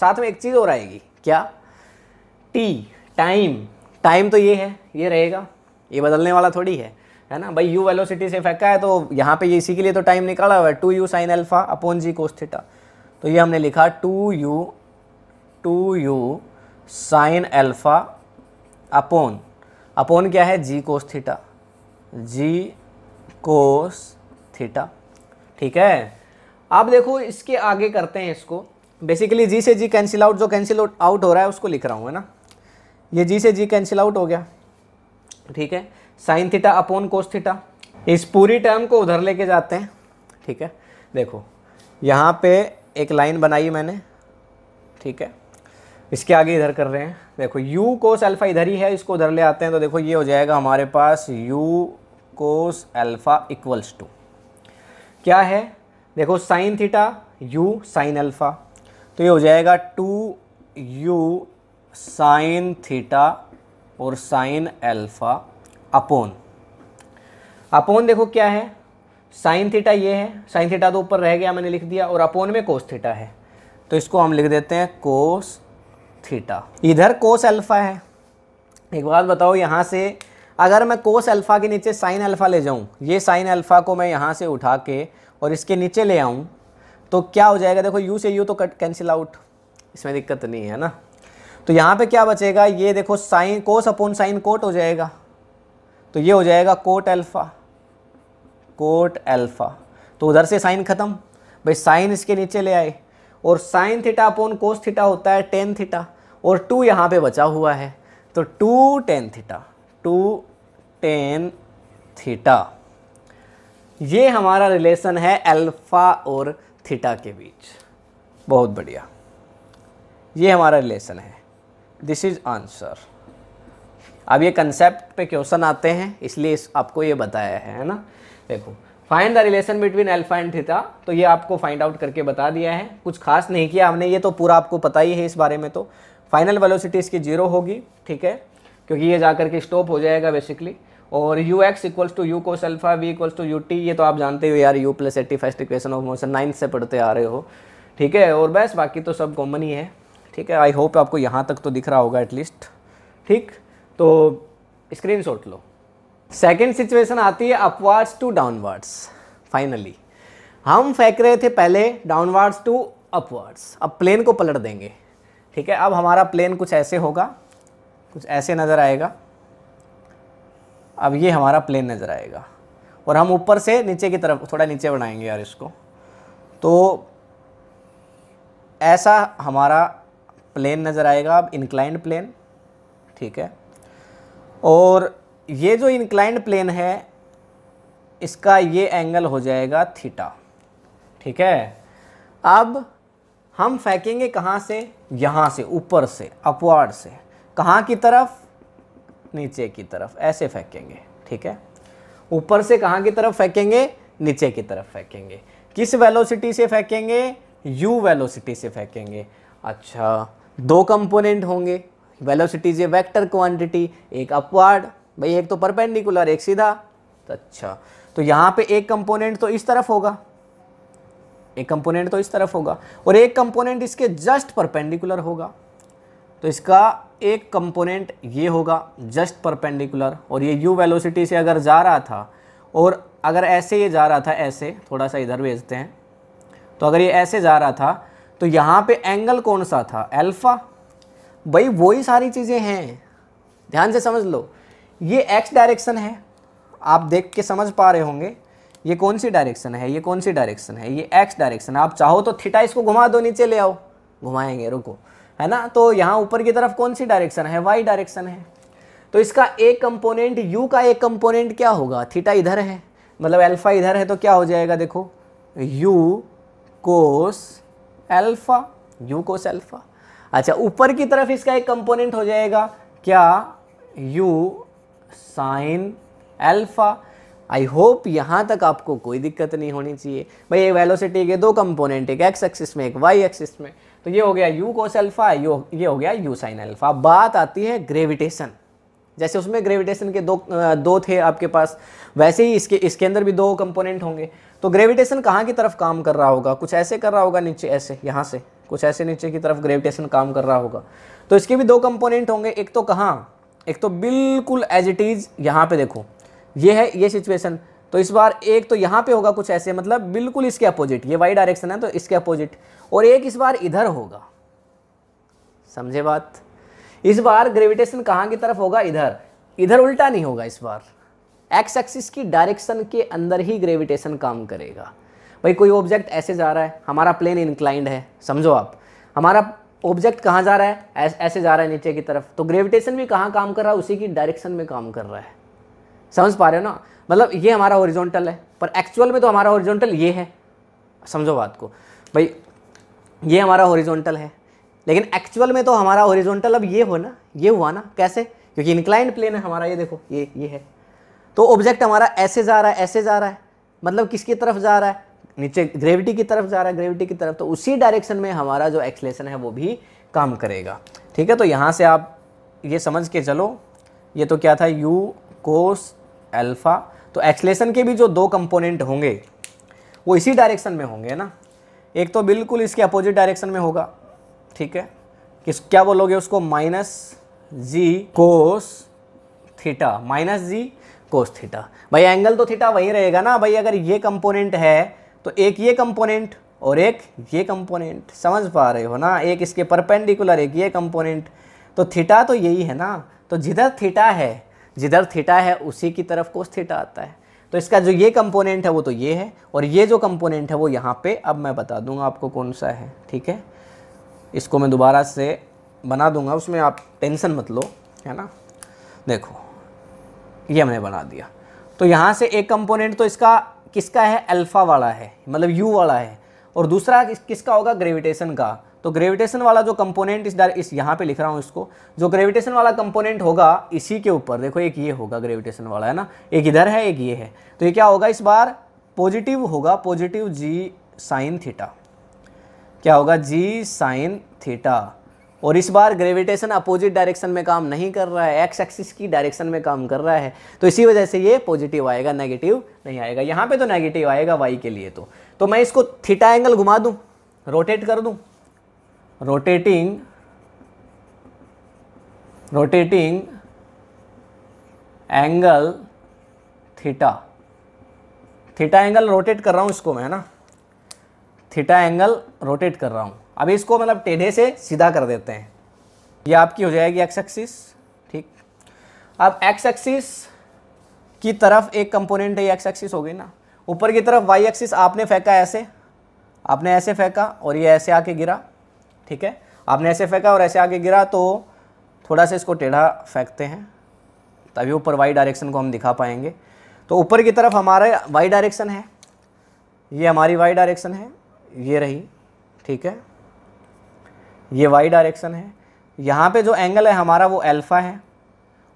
साथ में एक चीज़ और आएगी क्या टी टाइम टाइम तो ये है ये रहेगा ये बदलने वाला थोड़ी है है ना भाई यू वेलोसिटी से फेंका है तो यहाँ पे ये इसी के लिए तो टाइम निकाला हुआ है two u sine alpha upon g cos theta तो ये हमने लिखा two u two u sine alpha upon upon क्या है g cos theta g cos theta ठीक है आप देखो इसके आगे करते हैं इसको बेसिकली जी से जी कैंसिल आउट जो कैंसिल आउट हो रहा है उसको लिख रहा हूँ है ना ये जी से जी कैंसिल आउट हो गया ठीक है sine theta upon cos theta इस पूरी टर्म को उधर लेके जाते हैं ठीक है देखो यहाँ पे एक लाइन बनाई मैंने ठीक है इसके आगे इधर कर रहे हैं देखो u कोस अल्फ़ा इधर ही है इसको उधर ले आते हैं तो देखो ये हो जाएगा हमारे पास u cos alpha equals to क्या है देखो sine theta u sine alpha तो ये हो जाएगा टू यू साइन थीटा और साइन अल्फ़ा अपोन अपोन देखो क्या है साइन थीटा ये है साइन थीटा तो ऊपर रह गया मैंने लिख दिया और अपोन में कोस थीटा है तो इसको हम लिख देते हैं कोस थीटा इधर कोस अल्फ़ा है एक बात बताओ यहाँ से अगर मैं कोस अल्फ़ा के नीचे साइन अल्फ़ा ले जाऊँ ये साइन अल्फ़ा को मैं यहाँ से उठा के और इसके नीचे ले आऊँ तो क्या हो जाएगा देखो यू से यू तो कट कैंसिल आउट इसमें दिक्कत नहीं है ना तो यहाँ पे क्या बचेगा ये देखो sine cos upon sine cot हो जाएगा तो ये हो जाएगा कोट अल्फ़ा कोट अल्फ़ा तो उधर से साइन ख़त्म भाई साइन इसके नीचे ले आए और sine theta upon cos theta होता है टेन थीटा और टू यहाँ पे बचा हुआ है तो two tan theta two tan theta ये हमारा रिलेशन है अल्फ़ा और थीटा के बीच बहुत बढ़िया ये हमारा रिलेशन है दिस इज़ आंसर अब ये कंसेप्ट पे क्वेश्चन आते हैं इसलिए इस आपको ये बताया है ना देखो find the relation between alpha and theta तो ये आपको फाइंड आउट करके बता दिया है कुछ खास नहीं किया हमने ये तो पूरा आपको पता ही है इस बारे में तो फाइनल वेलोसिटी इसकी जीरो होगी ठीक है क्योंकि ये जा करके स्टॉप हो जाएगा बेसिकली और u x equals to u cos alpha v equals to u t ये तो आप जानते हो यार u plus a t first equation of motion ninth से पढ़ते आ रहे हो ठीक है और बस बाकी तो सब कॉमन ही है ठीक है आई होप आपको यहाँ तक तो दिख रहा होगा एटलीस्ट ठीक तो स्क्रीन शॉट लो सेकेंड सिचुएशन आती है अपवर्ड्स टू डाउनवर्ड्स फाइनली हम फेंक रहे थे पहले डाउनवर्ड्स टू अपवर्ड्स अब प्लेन को पलट देंगे ठीक है अब हमारा प्लेन कुछ ऐसे होगा कुछ ऐसे नज़र आएगा अब ये हमारा प्लेन नज़र आएगा और हम ऊपर से नीचे की तरफ थोड़ा नीचे बनाएंगे यार इसको तो ऐसा हमारा प्लेन नज़र आएगा अब इंक्लाइंड प्लेन ठीक है और ये जो इंक्लाइंड प्लेन है इसका ये एंगल हो जाएगा थीटा ठीक है अब हम फेंकेंगे कहाँ से यहाँ से ऊपर से अपवार्ड से कहाँ की तरफ नीचे की तरफ ऐसे फेंकेंगे ठीक है ऊपर से कहाँ की तरफ फेंकेंगे नीचे की तरफ फेंकेंगे किस वेलोसिटी से फेंकेंगे यू वेलोसिटी से फेंकेंगे अच्छा दो कंपोनेंट होंगे velocity is a vector quantity एक अपवर्ड भाई एक तो परपेंडिकुलर एक सीधा तो अच्छा तो यहाँ पे एक कंपोनेंट तो इस तरफ होगा एक कंपोनेंट तो इस तरफ होगा और एक कंपोनेंट इसके जस्ट परपेंडिकुलर होगा तो इसका एक कंपोनेंट ये होगा जस्ट परपेंडिकुलर और ये यू वेलोसिटी से अगर जा रहा था और अगर ऐसे ये जा रहा था ऐसे थोड़ा सा इधर भेजते हैं तो अगर ये ऐसे जा रहा था तो यहाँ पे एंगल कौन सा था अल्फ़ा भाई वही सारी चीज़ें हैं ध्यान से समझ लो ये एक्स डायरेक्शन है आप देख के समझ पा रहे होंगे ये कौन सी डायरेक्शन है ये कौन सी डायरेक्शन है ये एक्स डायरेक्शन आप चाहो तो थीटा इसको घुमा दो नीचे ले आओ घुमाएंगे रुको है ना तो यहाँ ऊपर की तरफ कौन सी डायरेक्शन है वाई डायरेक्शन है तो इसका एक कंपोनेंट यू का एक कंपोनेंट क्या होगा थीटा इधर है मतलब अल्फा इधर है तो क्या हो जाएगा देखो u cos alpha u cos alpha अच्छा ऊपर की तरफ इसका एक कंपोनेंट हो जाएगा क्या u sine alpha I hope यहाँ तक आपको कोई दिक्कत नहीं होनी चाहिए भाई ये वेलोसिटी के दो कंपोनेंट एक एक्स एक्सिस में एक वाई एक्सिस में तो ये हो गया यू कोस अल्फा यू ये हो गया यू साइन अल्फा बात आती है ग्रेविटेशन जैसे उसमें ग्रेविटेशन के दो दो थे आपके पास वैसे ही इसके इसके अंदर भी दो कंपोनेंट होंगे तो ग्रेविटेशन कहाँ की तरफ काम कर रहा होगा कुछ ऐसे कर रहा होगा नीचे ऐसे यहाँ से कुछ ऐसे नीचे की तरफ ग्रेविटेशन काम कर रहा होगा तो इसके भी दो कंपोनेंट होंगे एक तो कहाँ एक तो बिल्कुल एज इट इज़ यहाँ पे देखो ये है ये सिचुएशन तो इस बार एक तो यहाँ पे होगा कुछ ऐसे मतलब बिल्कुल इसके अपोजिट ये वाई डायरेक्शन है तो इसके अपोजिट और एक इस बार इधर होगा समझे बात इस बार ग्रेविटेशन कहाँ की तरफ होगा इधर इधर उल्टा नहीं होगा इस बार एक्स एक्सिस की डायरेक्शन के अंदर ही ग्रेविटेशन काम करेगा भाई कोई ऑब्जेक्ट ऐसे जा रहा है हमारा प्लेन इंक्लाइंड है समझो आप हमारा ऑब्जेक्ट कहाँ जा रहा है ऐस, ऐसे जा रहा है नीचे की तरफ तो ग्रेविटेशन भी कहाँ काम कर रहा है उसी की डायरेक्शन में काम कर रहा है समझ पा रहे हो ना मतलब ये हमारा ओरिजोनटल है पर एक्चुअल में तो हमारा ओरिजोनटल ये है समझो बात को भाई ये हमारा ओरिजोनटल है लेकिन एक्चुअल में तो हमारा ओरिजोनटल अब ये हो ना ये हुआ ना कैसे क्योंकि इंक्लाइंड प्लेन है हमारा ये देखो ये ये है तो ऑब्जेक्ट हमारा ऐसे जा रहा है ऐसे जा रहा है मतलब किसकी तरफ जा रहा है नीचे ग्रेविटी की तरफ जा रहा है ग्रेविटी की तरफ तो उसी डायरेक्शन में हमारा जो एक्सलेशन है वो भी काम करेगा ठीक है तो यहाँ से आप ये समझ के चलो ये तो क्या था यू कोस अल्फ़ा तो एक्सलेशन के भी जो दो कंपोनेंट होंगे वो इसी डायरेक्शन में होंगे ना एक तो बिल्कुल इसके अपोजिट डायरेक्शन में होगा ठीक है किस क्या बोलोगे उसको minus g cos theta minus g cos theta भाई एंगल तो थीटा वहीं रहेगा ना भाई अगर ये कंपोनेंट है तो एक ये कंपोनेंट और एक ये कंपोनेंट समझ पा रहे हो ना एक इसके परपेंडिकुलर एक ये कंपोनेंट तो थीटा तो यही है ना तो जिधर थीटा है जिधर थीटा है उसी की तरफ कोस थीटा आता है तो इसका जो ये कंपोनेंट है वो तो ये है और ये जो कंपोनेंट है वो यहाँ पे अब मैं बता दूंगा आपको कौन सा है ठीक है इसको मैं दोबारा से बना दूंगा उसमें आप टेंशन मत लो है ना देखो ये हमने बना दिया तो यहाँ से एक कंपोनेंट तो इसका किसका है अल्फ़ा वाला है मतलब यू वाला है और दूसरा किसका होगा ग्रेविटेशन का तो ग्रेविटेशन वाला जो कंपोनेंट इस इस यहाँ पे लिख रहा हूँ इसको जो ग्रेविटेशन वाला कंपोनेंट होगा इसी के ऊपर देखो एक ये होगा ग्रेविटेशन वाला है ना एक इधर है एक ये है तो ये क्या होगा इस बार पॉजिटिव होगा पॉजिटिव जी साइन थीटा क्या होगा जी साइन थीटा और इस बार ग्रेविटेशन अपोजिट डायरेक्शन में काम नहीं कर रहा है एक्स एक्सिस की डायरेक्शन में काम कर रहा है तो इसी वजह से ये पॉजिटिव आएगा नेगेटिव नहीं आएगा यहाँ पे तो नेगेटिव आएगा वाई के लिए तो तो मैं इसको थीटा एंगल घुमा दूँ रोटेट कर दूँ rotating rotating angle theta theta angle rotate कर रहा हूँ इसको मैं है ना थीटा एंगल रोटेट कर रहा हूँ अब इसको मतलब टेढ़े से सीधा कर देते हैं ये आपकी हो जाएगी एक्स एक्सिस ठीक अब एक्स एक्सिस की तरफ एक कंपोनेंट है एक्स एक्सिस हो गई ना ऊपर की तरफ वाई एक्सिस आपने फेंका ऐसे आपने ऐसे फेंका और ये ऐसे आके गिरा ठीक है आपने ऐसे फेंका और ऐसे आके गिरा तो थोड़ा सा इसको टेढ़ा फेंकते हैं तभी ऊपर वाई डायरेक्शन को हम दिखा पाएंगे तो ऊपर की तरफ हमारा वाई डायरेक्शन है ये हमारी वाई डायरेक्शन है ये रही ठीक है ये वाई डायरेक्शन है यहाँ पे जो एंगल है हमारा वो अल्फ़ा है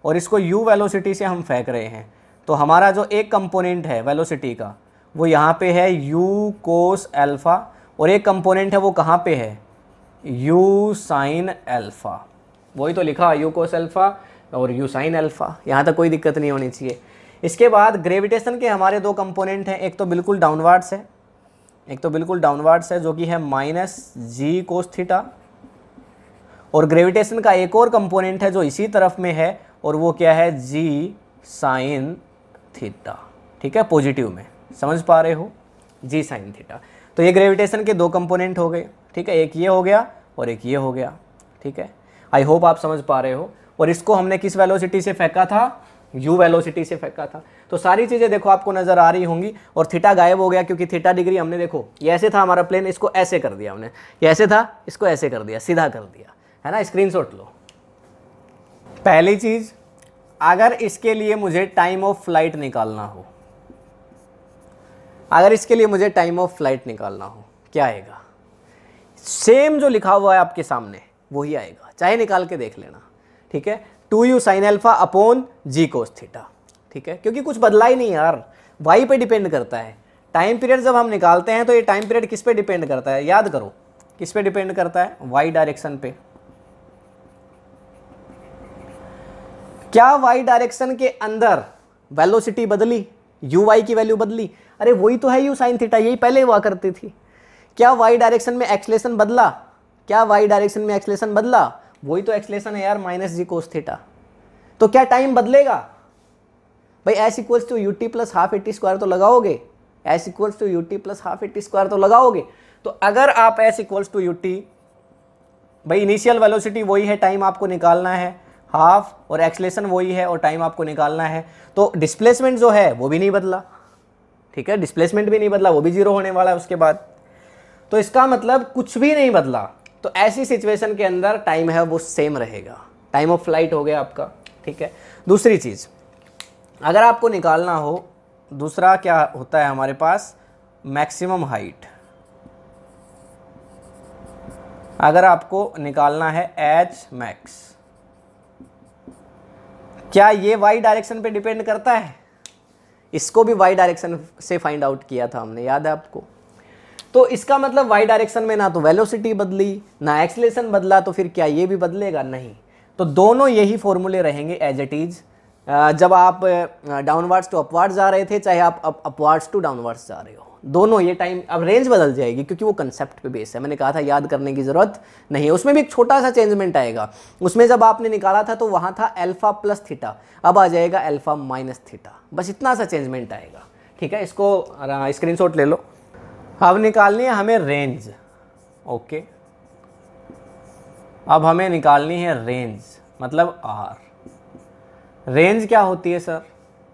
और इसको यू वेलोसिटी से हम फेंक रहे हैं तो हमारा जो एक कंपोनेंट है वेलोसिटी का वो यहाँ पे है यू कोस अल्फ़ा और एक कंपोनेंट है वो कहाँ पे है यू साइन अल्फ़ा वही तो लिखा यू कोस अल्फ़ा और यू साइन अल्फ़ा यहाँ तक कोई दिक्कत नहीं होनी चाहिए इसके बाद ग्रेविटेशन के हमारे दो कंपोनेंट हैं एक तो बिल्कुल डाउनवर्ड्स है एक तो बिल्कुल डाउनवर्ड्स है जो कि है माइनस जी कोस थीटा और ग्रेविटेशन का एक और कंपोनेंट है जो इसी तरफ में है और वो क्या है जी साइन थीटा ठीक है पॉजिटिव में समझ पा रहे हो जी साइन थीटा तो ये ग्रेविटेशन के दो कंपोनेंट हो गए ठीक है एक ये हो गया और एक ये हो गया ठीक है आई होप आप समझ पा रहे हो और इसको हमने किस वेलोसिटी से फेंका था यू वेलोसिटी से फेंका था तो सारी चीज़ें देखो आपको नज़र आ रही होंगी और थीटा गायब हो गया क्योंकि थीटा डिग्री हमने देखो ये ऐसे था हमारा प्लेन इसको ऐसे कर दिया हमने ये ऐसे था इसको ऐसे कर दिया सीधा कर दिया है ना स्क्रीन लो पहली चीज़ अगर इसके लिए मुझे टाइम ऑफ फ्लाइट निकालना हो अगर इसके लिए मुझे टाइम ऑफ फ्लाइट निकालना हो क्या आएगा सेम जो लिखा हुआ है आपके सामने वही आएगा चाहे निकाल के देख लेना ठीक है two u sine alpha upon g cos theta ठीक है क्योंकि कुछ बदला ही नहीं यार वाई पे डिपेंड करता है टाइम पीरियड जब हम निकालते हैं तो ये टाइम पीरियड किस पे डिपेंड करता है याद करो किस पे डिपेंड करता है वाई डायरेक्शन पे क्या वाई डायरेक्शन के अंदर वेलोसिटी बदली यू वाई की वैल्यू बदली अरे वही तो है यू साइन थीटा यही पहले हुआ करती थी क्या वाई डायरेक्शन में एक्सलेशन बदला क्या वाई डायरेक्शन में एक्सलेशन बदला वही तो एक्सलेशन है यार माइनस जी कोस थीटा तो क्या टाइम बदलेगा भाई s equals to u t plus half a t square तो लगाओगे s equals to u t plus half a t square तो लगाओगे तो अगर आप s equals to u t भाई इनिशियल वेलोसिटी वही है टाइम आपको निकालना है हाफ और एक्सलेशन वही है और टाइम आपको निकालना है तो डिस्प्लेसमेंट जो है वो भी नहीं बदला ठीक है डिस्प्लेसमेंट भी नहीं बदला वो भी जीरो होने वाला है उसके बाद तो इसका मतलब कुछ भी नहीं बदला तो ऐसी सिचुएशन के अंदर टाइम है वो सेम रहेगा टाइम ऑफ फ्लाइट हो गया आपका ठीक है दूसरी चीज़ अगर आपको निकालना हो दूसरा क्या होता है हमारे पास मैक्सिमम हाइट अगर आपको निकालना है एच मैक्स क्या ये वाई डायरेक्शन पे डिपेंड करता है इसको भी वाई डायरेक्शन से फाइंड आउट किया था हमने याद है आपको तो इसका मतलब वाई डायरेक्शन में ना तो वेलोसिटी बदली ना एक्सलेशन बदला तो फिर क्या ये भी बदलेगा नहीं तो दोनों यही फॉर्मूले रहेंगे एज इट इज़ जब आप डाउनवर्ड्स टू अपवर्ड्स जा रहे थे चाहे आप अपवर्ड्स टू डाउनवर्ड्स जा रहे हो दोनों ये टाइम अब रेंज बदल जाएगी क्योंकि वो कंसेप्ट पे बेस है मैंने कहा था याद करने की ज़रूरत नहीं है उसमें भी एक छोटा सा चेंजमेंट आएगा उसमें जब आपने निकाला था तो वहां था एल्फ़ा प्लस थीटा अब आ जाएगा एल्फ़ा माइनस थीटा बस इतना सा चेंजमेंट आएगा ठीक है इसको स्क्रीन ले लो अब निकालनी है हमें रेंज ओके अब हमें निकालनी है रेंज मतलब आर रेंज क्या होती है सर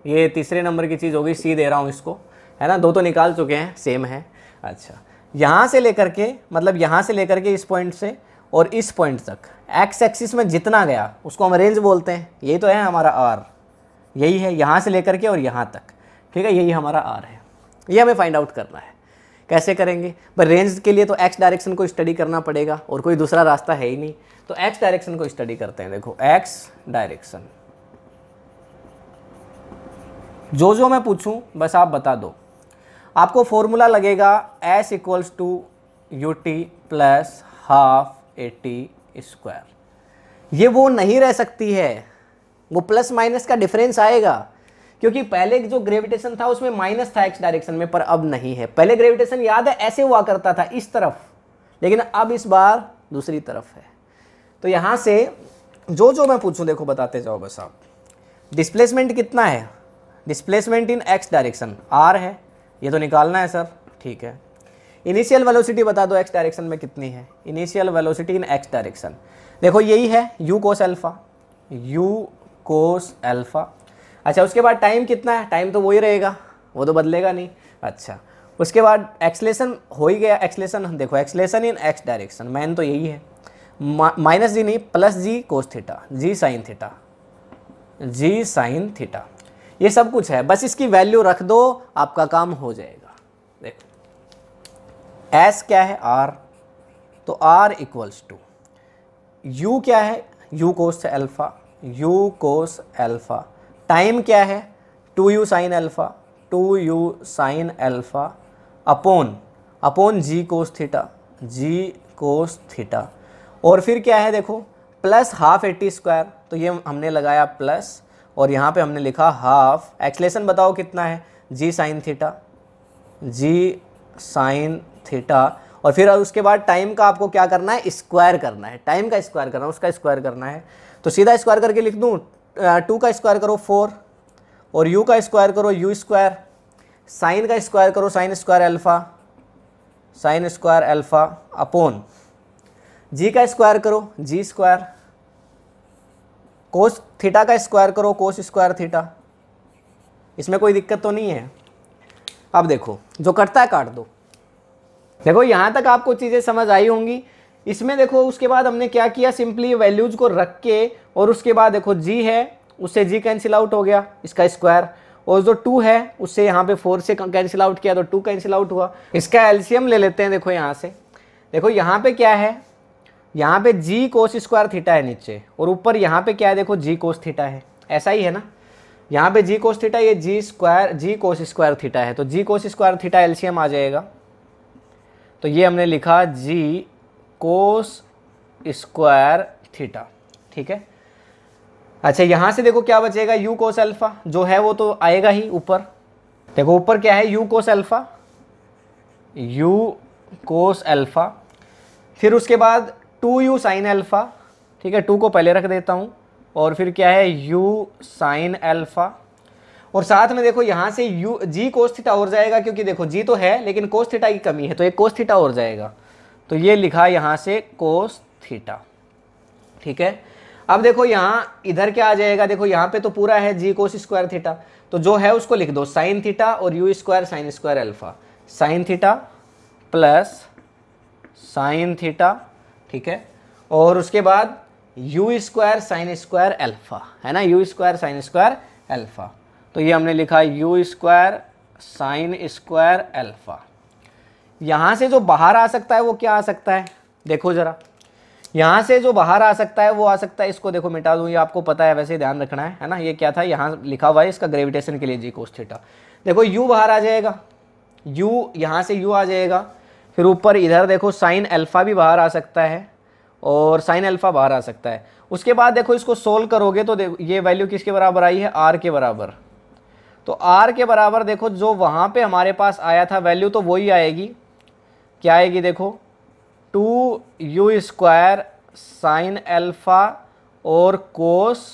ये तीसरे नंबर की चीज़ होगी सी दे रहा हूँ इसको है ना दो तो निकाल चुके हैं सेम है अच्छा यहाँ से लेकर के मतलब यहाँ से लेकर के इस पॉइंट से और इस पॉइंट तक एक्स एक्सिस में जितना गया उसको हम रेंज बोलते हैं यही तो है हमारा आर यही है यहाँ से लेकर के और यहाँ तक ठीक है यही हमारा आर है ये हमें फाइंड आउट करना है कैसे करेंगे पर रेंज के लिए तो एक्स डायरेक्शन को स्टडी करना पड़ेगा और कोई दूसरा रास्ता है ही नहीं तो एक्स डायरेक्शन को स्टडी करते हैं देखो एक्स डायरेक्शन जो जो मैं पूछूं बस आप बता दो आपको फॉर्मूला लगेगा s equals to u t plus half a t square ये वो नहीं रह सकती है वो प्लस माइनस का डिफरेंस आएगा क्योंकि पहले जो ग्रेविटेशन था उसमें माइनस था एक्स डायरेक्शन में पर अब नहीं है पहले ग्रेविटेशन याद है ऐसे हुआ करता था इस तरफ लेकिन अब इस बार दूसरी तरफ है तो यहाँ से जो जो मैं पूछूँ देखो बताते जाओ बस आप डिस्प्लेसमेंट कितना है displacement in x direction r है ये तो निकालना है सर ठीक है इनिशियल वेलोसिटी बता दो एक्स डायरेक्शन में कितनी है initial velocity in x direction देखो यही है u cos alpha u cos alpha अच्छा उसके बाद टाइम कितना है टाइम तो वही रहेगा वो तो बदलेगा नहीं अच्छा उसके बाद एक्सलेशन हो ही गया एक्सलेशन देखो acceleration in x direction man तो यही है माइनस जी नहीं plus g cos theta g sine theta g sine theta ये सब कुछ है बस इसकी वैल्यू रख दो आपका काम हो जाएगा देखो एस क्या है आर तो आर इक्वल्स टू यू क्या है u cos alpha u cos alpha time क्या है two u sine alpha two u sine alpha upon upon g cos theta g cos theta और फिर क्या है देखो प्लस हाफ एट्टी स्क्वायर तो ये हमने लगाया प्लस और यहाँ पे हमने लिखा हाफ एक्सलेशन बताओ कितना है g sine theta g sine theta और फिर उसके बाद टाइम का आपको क्या करना है स्क्वायर करना है टाइम का स्क्वायर करना है उसका स्क्वायर करना है तो सीधा स्क्वायर करके लिख दूँ टू का स्क्वायर करो फोर और यू का स्क्वायर करो यू स्क्वायर साइन का स्क्वायर करो sine square alpha sine square alpha upon g का स्क्वायर करो जी स्क्वायर कोस थीटा का स्क्वायर करो कोस स्क्वायर थीटा इसमें कोई दिक्कत तो नहीं है अब देखो जो कटता है काट दो देखो यहाँ तक आपको चीज़ें समझ आई होंगी इसमें देखो उसके बाद हमने क्या किया सिंपली वैल्यूज़ को रख के और उसके बाद देखो जी है उससे जी कैंसिल आउट हो गया इसका स्क्वायर और जो टू है उससे यहाँ पे फोर से कैंसिल आउट किया तो टू कैंसिल आउट हुआ इसका एल्शियम ले लेते हैं देखो यहाँ से देखो यहाँ पे क्या है यहाँ पे जी कोस स्क्वायर थीटा है नीचे और ऊपर यहाँ पे क्या है देखो जी कोस थीटा है ऐसा ही है ना यहाँ पे जी कोस थीटा ये g square g cos square theta है तो g cos square theta LCM आ जाएगा तो ये हमने लिखा जी कोस स्क्वायर थीटा ठीक है अच्छा यहाँ से देखो क्या बचेगा यू कोस अल्फ़ा जो है वो तो आएगा ही ऊपर देखो ऊपर क्या है u cos alpha u cos alpha फिर उसके बाद टू यू साइन एल्फा ठीक है टू को पहले रख देता हूँ और फिर क्या है यू साइन एल्फा और साथ में देखो यहाँ से यू जी कोस थीटा और जाएगा क्योंकि देखो जी तो है लेकिन कोस थीटा की कमी है तो एक कोस थीटा और जाएगा तो ये लिखा यहाँ से कोस थीटा ठीक है अब देखो यहाँ इधर क्या आ जाएगा देखो यहाँ पे तो पूरा है जी कोस स्क्वायर थीटा तो जो है उसको लिख दो साइन थीटा और u square sine square alpha sine theta plus sine theta ठीक है और उसके बाद u square sine square alpha है ना u square sine square alpha तो ये हमने लिखा u square sine square alpha यहाँ से जो बाहर आ सकता है वो क्या आ सकता है देखो ज़रा यहाँ से जो बाहर आ सकता है वो आ सकता है इसको देखो मिटा दूँ ये आपको पता है वैसे ध्यान रखना है है ना ये क्या था यहाँ लिखा हुआ है इसका ग्रेविटेशन के लिए जी कोस थीटा देखो यू बाहर आ जाएगा यू यहाँ से यू आ जाएगा फिर ऊपर इधर देखो साइन अल्फ़ा भी बाहर आ सकता है और साइन अल्फ़ा बाहर आ सकता है उसके बाद देखो इसको सोल्व करोगे तो ये वैल्यू किसके बराबर आई है आर के बराबर तो आर के बराबर देखो जो वहाँ पे हमारे पास आया था वैल्यू तो वही आएगी क्या आएगी देखो two u square sine alpha और कोस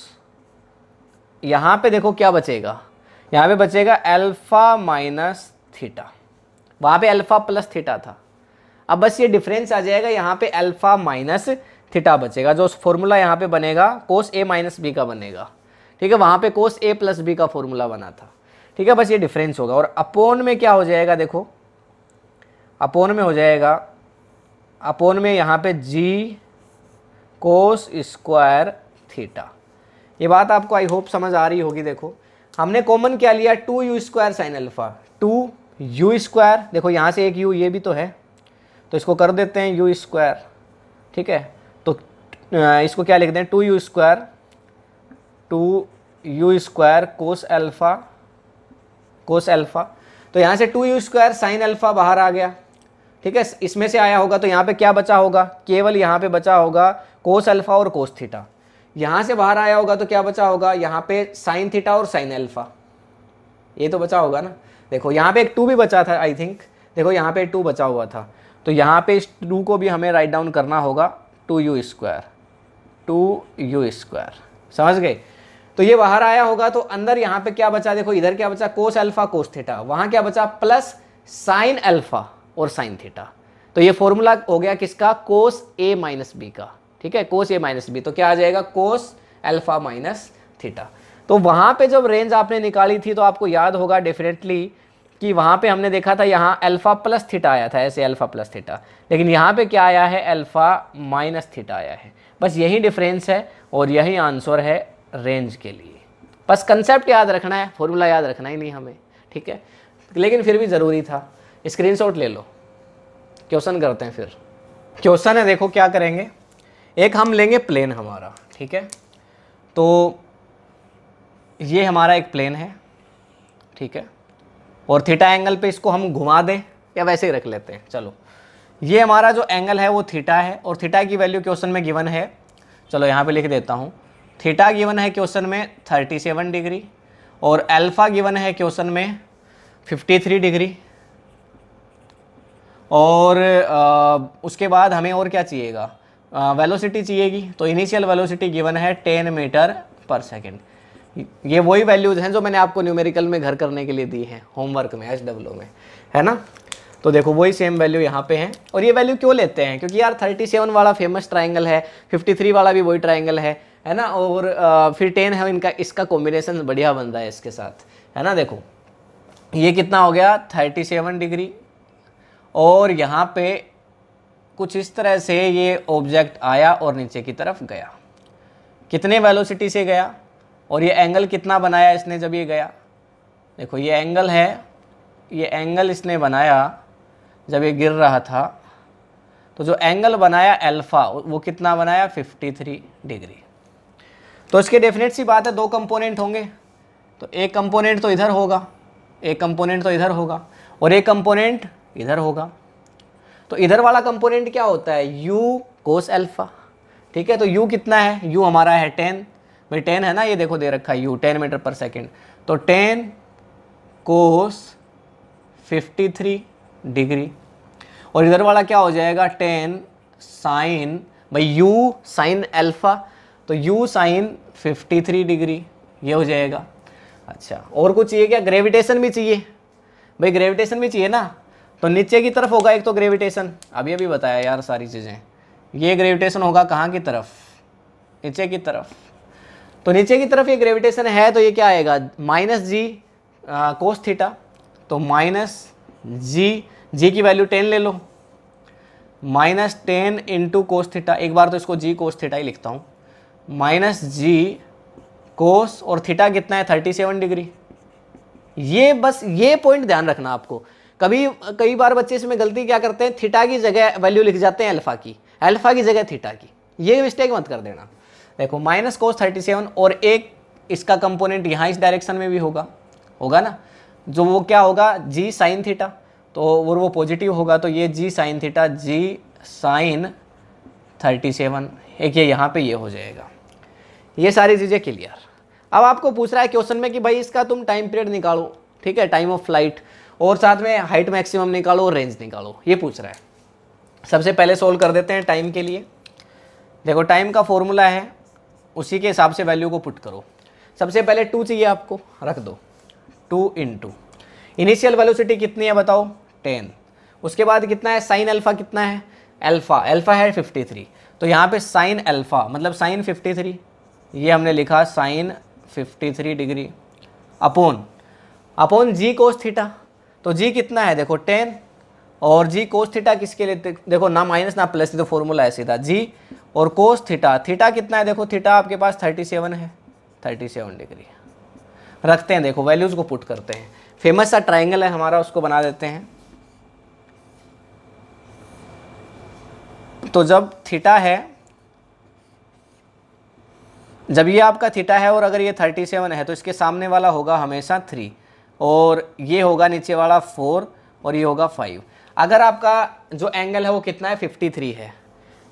यहाँ पे देखो क्या बचेगा यहाँ पे बचेगा एल्फा माइनस थीटा वहाँ पे एल्फ़ा प्लस थीटा था अब बस ये डिफरेंस आ जाएगा यहाँ पे अल्फ़ा माइनस थीटा बचेगा जो फॉर्मूला यहाँ पे बनेगा कोस ए माइनस बी का बनेगा ठीक है वहाँ पे कोस ए प्लस बी का फॉर्मूला बना था ठीक है बस ये डिफरेंस होगा और अपोन में क्या हो जाएगा देखो अपोन में हो जाएगा अपोन में यहाँ पे जी कोस स्क्वायर थीटा ये बात आपको आई होप समझ आ रही होगी देखो हमने कॉमन क्या लिया two u square sine alpha two u square देखो यहाँ से एक यू ये भी तो है तो इसको कर देते हैं यू स्क्वायर ठीक है तो इसको क्या लिख दें two u square two u square cos alpha cos alpha तो यहाँ से two u square sine alpha बाहर आ गया ठीक है इसमें से आया होगा तो यहाँ पे क्या बचा होगा केवल यहाँ पे बचा होगा कोस अल्फ़ा और कोस थीटा यहाँ से बाहर आया होगा तो क्या बचा होगा यहाँ पे साइन थीटा और साइन अल्फ़ा ये तो बचा होगा ना देखो यहाँ पे एक टू भी बचा था आई थिंक देखो यहाँ पे टू बचा हुआ था तो यहाँ पे इस टू को भी हमें राइट डाउन करना होगा two u square two u square समझ गए तो ये बाहर आया होगा तो अंदर यहाँ पे क्या बचा देखो इधर क्या बचा कोस अल्फा कोस थीटा वहाँ क्या बचा प्लस साइन अल्फा और साइन थीटा तो ये फॉर्मूला हो गया किसका कोस ए माइनस बी का ठीक है कोस ए माइनस बी तो क्या आ जाएगा कोस अल्फा माइनस थीटा तो वहाँ पे जब रेंज आपने निकाली थी तो आपको याद होगा डेफिनेटली कि वहाँ पे हमने देखा था यहाँ अल्फ़ा प्लस थीटा आया था ऐसे अल्फ़ा प्लस थीटा लेकिन यहाँ पे क्या आया है अल्फ़ा माइनस थीटा आया है बस यही डिफरेंस है और यही आंसर है रेंज के लिए बस कंसेप्ट याद रखना है फॉर्मूला याद रखना ही नहीं हमें ठीक है लेकिन फिर भी ज़रूरी था स्क्रीन ले लो क्वेश्चन करते हैं फिर क्वेश्चन है देखो क्या करेंगे एक हम लेंगे प्लेन हमारा ठीक है तो ये हमारा एक प्लेन है ठीक है और थीटा एंगल पे इसको हम घुमा दें या वैसे ही रख लेते हैं चलो ये हमारा जो एंगल है वो थीटा है और थीटा की वैल्यू क्वेश्चन में गिवन है चलो यहाँ पे लिख देता हूँ थीटा गिवन है क्वेश्चन में 37 डिग्री और अल्फ़ा गिवन है क्वेश्चन में 53 डिग्री और आ, उसके बाद हमें और क्या चाहिएगा वेलोसिटी चाहिएगी तो इनिशियल वेलोसिटी गिवन है टेन मीटर पर सेकेंड ये वही वैल्यूज हैं जो मैंने आपको न्यूमेरिकल में घर करने के लिए दी हैं होमवर्क में एच डब्ल्यू में है ना तो देखो वही सेम वैल्यू यहाँ पे है और ये वैल्यू क्यों लेते हैं क्योंकि यार 37 वाला फेमस ट्राइंगल है 53 वाला भी वही ट्राइंगल है है ना और आ, फिर 10 है इनका इसका कॉम्बिनेशन बढ़िया बन रहा है इसके साथ है ना देखो ये कितना हो गया 37 डिग्री और यहाँ पे कुछ इस तरह से ये ऑब्जेक्ट आया और नीचे की तरफ गया कितने वैलोसिटी से गया और ये एंगल कितना बनाया इसने जब ये गया देखो ये एंगल है ये एंगल इसने बनाया जब ये गिर रहा था तो जो एंगल बनाया अल्फ़ा वो कितना बनाया 53 डिग्री तो इसके डेफिनेट सी बात है दो कंपोनेंट होंगे तो एक कंपोनेंट तो इधर होगा एक कंपोनेंट तो इधर होगा और एक कंपोनेंट इधर होगा तो इधर वाला कंपोनेंट क्या होता है यू कोस एल्फ़ा ठीक है तो यू कितना है यू हमारा है टेन भाई टेन है ना ये देखो दे रखा है u ten metre per second तो ten cos fifty three degree और इधर वाला क्या हो जाएगा टेन साइन भाई यू साइन अल्फा तो यू साइन 53 डिग्री ये हो जाएगा अच्छा और कुछ चाहिए क्या ग्रेविटेशन भी चाहिए भाई ग्रेविटेशन भी चाहिए ना तो नीचे की तरफ होगा एक तो ग्रेविटेशन अभी अभी बताया यार सारी चीज़ें ये ग्रेविटेशन होगा कहाँ की तरफ नीचे की तरफ तो नीचे की तरफ ये ग्रेविटेशन है तो ये क्या आएगा माइनस जी कोस थीटा तो माइनस जी जी की वैल्यू टेन ले लो minus ten into cos theta एक बार तो इसको जी कोस थीटा ही लिखता हूँ माइनस जी कोस और थीटा कितना है थर्टी सेवन डिग्री ये बस ये पॉइंट ध्यान रखना आपको कभी कई बार बच्चे इसमें गलती क्या करते हैं थीटा की जगह वैल्यू लिख जाते हैं अल्फ़ा की अल्फ़ा की जगह थीटा की ये मिस्टेक मत कर देना देखो माइनस कोस थर्टी सेवन और एक इसका कंपोनेंट यहाँ इस डायरेक्शन में भी होगा होगा ना जो वो क्या होगा जी साइन थीटा तो और वो पॉजिटिव होगा तो ये g sine theta g sine thirty seven एक ये यहाँ पे ये हो जाएगा ये सारी चीज़ें क्लियर अब आपको पूछ रहा है क्वेश्चन में कि भाई इसका तुम टाइम पीरियड निकालो ठीक है टाइम ऑफ फ्लाइट और साथ में हाइट मैक्सिमम निकालो और रेंज निकालो ये पूछ रहा है सबसे पहले सोल्व कर देते हैं टाइम के लिए देखो टाइम का फॉर्मूला है उसी के हिसाब से वैल्यू को पुट करो सबसे पहले टू चाहिए आपको रख दो टू इन टू इनिशियल वेलोसिटी कितनी है बताओ टेन उसके बाद कितना है साइन अल्फ़ा कितना है अल्फ़ा अल्फ़ा है फिफ्टी थ्री तो यहाँ पे साइन अल्फ़ा मतलब साइन फिफ्टी थ्री ये हमने लिखा sine fifty three degree upon upon g cos theta तो जी कितना है देखो टेन और जी कोस थीटा किसके लिए देखो ना माइनस ना प्लस तो फॉर्मूला है सीधा जी और कोस थीटा थीटा कितना है देखो थीटा आपके पास 37 है 37 डिग्री रखते हैं देखो वैल्यूज़ को पुट करते हैं फेमस सा ट्राइंगल है हमारा उसको बना देते हैं तो जब थीटा है जब ये आपका थीटा है और अगर ये 37 है तो इसके सामने वाला होगा हमेशा थ्री और ये होगा नीचे वाला फोर और ये होगा फाइव अगर आपका जो एंगल है वो कितना है 53 है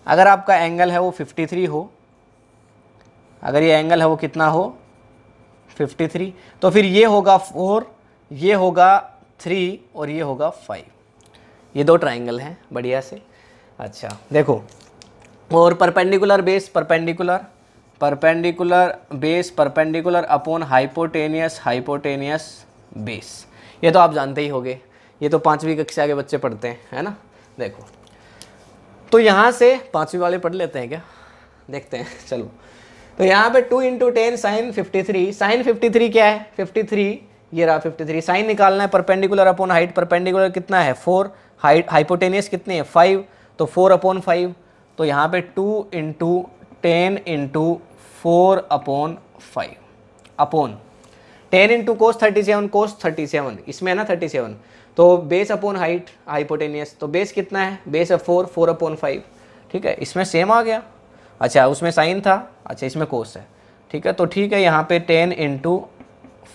अगर आपका एंगल है वो 53 हो अगर ये एंगल है वो कितना हो 53 तो फिर ये होगा फोर ये होगा थ्री और ये होगा फाइव ये दो ट्राइंगल हैं बढ़िया से अच्छा देखो और perpendicular base perpendicular perpendicular base perpendicular upon hypotenuse hypotenuse base ये तो आप जानते ही होगे ये तो पाँचवीं कक्षा के बच्चे पढ़ते हैं है ना देखो तो यहाँ से पाँचवीं वाले पढ़ लेते हैं क्या देखते हैं चलो तो यहाँ पे two into ten sine fifty three sine fifty three क्या है फिफ्टी थ्री ये रहा फिफ्टी थ्री साइन निकालना है परपेंडिकुलर अपॉन हाइट परपेंडिकुलर कितना है फोर हाइट हाइपोटेनियस कितनी है फाइव तो फोर अपॉन फाइव तो यहाँ पे two into ten into four upon five upon ten into cos thirty seven cos thirty seven इसमें है ना थर्टी सेवन तो बेस अपॉन हाइट हाइपोटेनियस तो बेस कितना है बेस अब फोर फोर अपॉन फाइव ठीक है इसमें सेम आ गया अच्छा उसमें साइन था अच्छा इसमें कोस है ठीक है तो ठीक है यहाँ पे ten into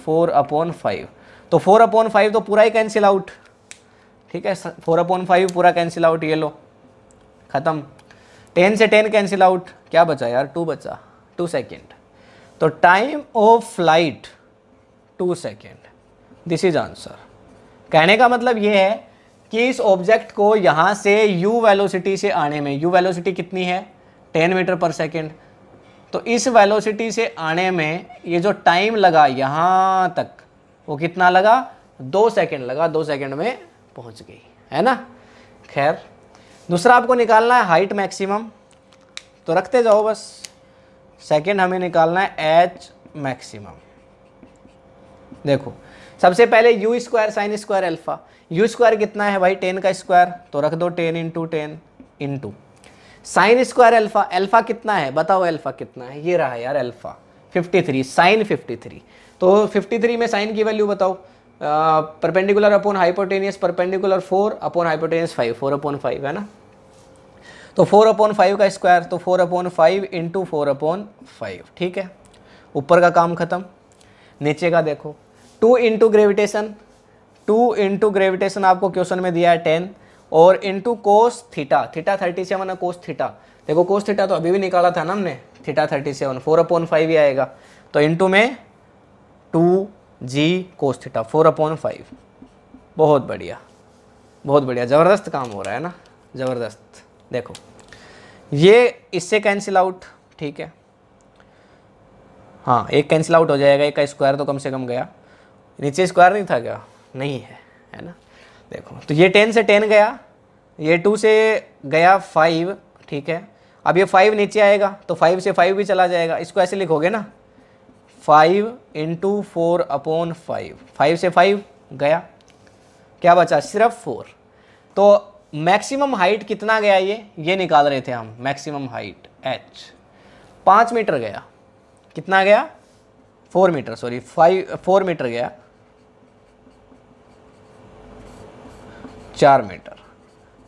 four upon five तो फोर अपॉन फाइव तो पूरा ही कैंसिल आउट ठीक है फोर अपॉन फाइव पूरा कैंसिल आउट ये लो ख़त्म टेन से टेन कैंसिल आउट क्या बचा यार टू बचा टू सेकेंड तो time of flight two second this is answer कहने का मतलब ये है कि इस ऑब्जेक्ट को यहाँ से u वेलोसिटी से आने में u वेलोसिटी कितनी है 10 मीटर पर सेकेंड तो इस वेलोसिटी से आने में ये जो टाइम लगा यहाँ तक वो कितना लगा दो सेकेंड लगा दो सेकेंड में पहुँच गई है ना खैर दूसरा आपको निकालना है हाइट मैक्सिमम तो रखते जाओ बस सेकेंड हमें निकालना है एच मैक्सिमम देखो सबसे पहले u square sine square alpha u square कितना है भाई टेन का स्क्वायर तो रख दो ten into ten into sine square alpha alpha कितना है बताओ अल्फा कितना है ये रहा यार अल्फा 53 साइन थ्री तो 53 में साइन की वैल्यू बताओ perpendicular upon hypotenuse perpendicular four upon hypotenuse five four upon five है ना तो फोर अपॉन फाइव का स्क्वायर तो four upon five into four upon five ठीक है ऊपर का काम खत्म नीचे का देखो two into gravitation two into gravitation आपको क्वेश्चन में दिया है टेन और into cos theta theta thirty seven है कोस थीटा देखो कोस थीटा तो अभी भी निकाला था ना हमने theta thirty seven four upon five ही आएगा तो इंटू में two g cos theta four upon five बहुत बढ़िया बहुत बढ़िया ज़बरदस्त काम हो रहा है ना ज़बरदस्त देखो ये इससे कैंसिल आउट ठीक है हाँ एक कैंसिल आउट हो जाएगा एक का स्क्वायर तो कम से कम गया नीचे स्क्वायर नहीं था क्या नहीं है है ना देखो तो ये टेन से टेन गया ये टू से गया फाइव ठीक है अब ये फाइव नीचे आएगा तो फाइव से फाइव भी चला जाएगा इसको ऐसे लिखोगे ना five into four upon five five से फाइव गया क्या बचा सिर्फ फोर तो मैक्सिमम हाइट कितना गया ये ये निकाल रहे थे हम मैक्सिमम हाइट एच पाँच मीटर गया कितना गया four metre sorry five four metre गया चार metre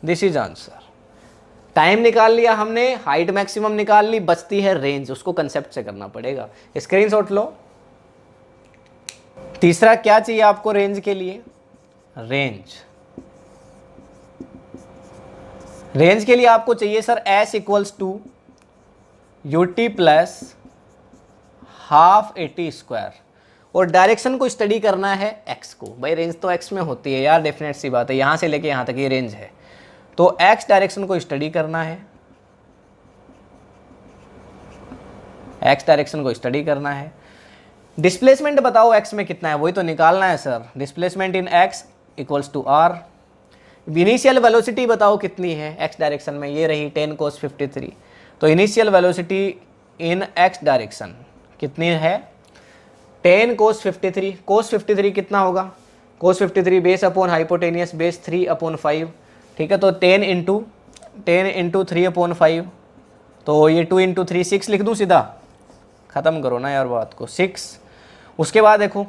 this is answer time निकाल लिया हमने हाइट मैक्सिमम निकाल ली बचती है रेंज उसको कंसेप्ट से करना पड़ेगा स्क्रीन लो तीसरा क्या चाहिए आपको रेंज के लिए रेंज रेंज के लिए आपको चाहिए sir S equals to u t plus half a t square और डायरेक्शन को स्टडी करना है एक्स को भाई रेंज तो एक्स में होती है यार डेफिनेट सी बात है यहाँ से लेके यहाँ तक ये रेंज है तो एक्स डायरेक्शन को स्टडी करना है एक्स डायरेक्शन को स्टडी करना है डिस्प्लेसमेंट बताओ एक्स में कितना है वही तो निकालना है sir displacement in X equals to R initial velocity बताओ कितनी है एक्स डायरेक्शन में ये रही टेन कोस फिफ्टी थ्री तो initial velocity in x direction कितनी है ten cos fifty three cos fifty three कितना होगा cos fifty three base upon hypotenuse base three upon five ठीक है तो ten into ten into three upon five तो ये टू इंटू थ्री सिक्स लिख दूँ सीधा ख़त्म करो ना यार बात को सिक्स उसके बाद देखो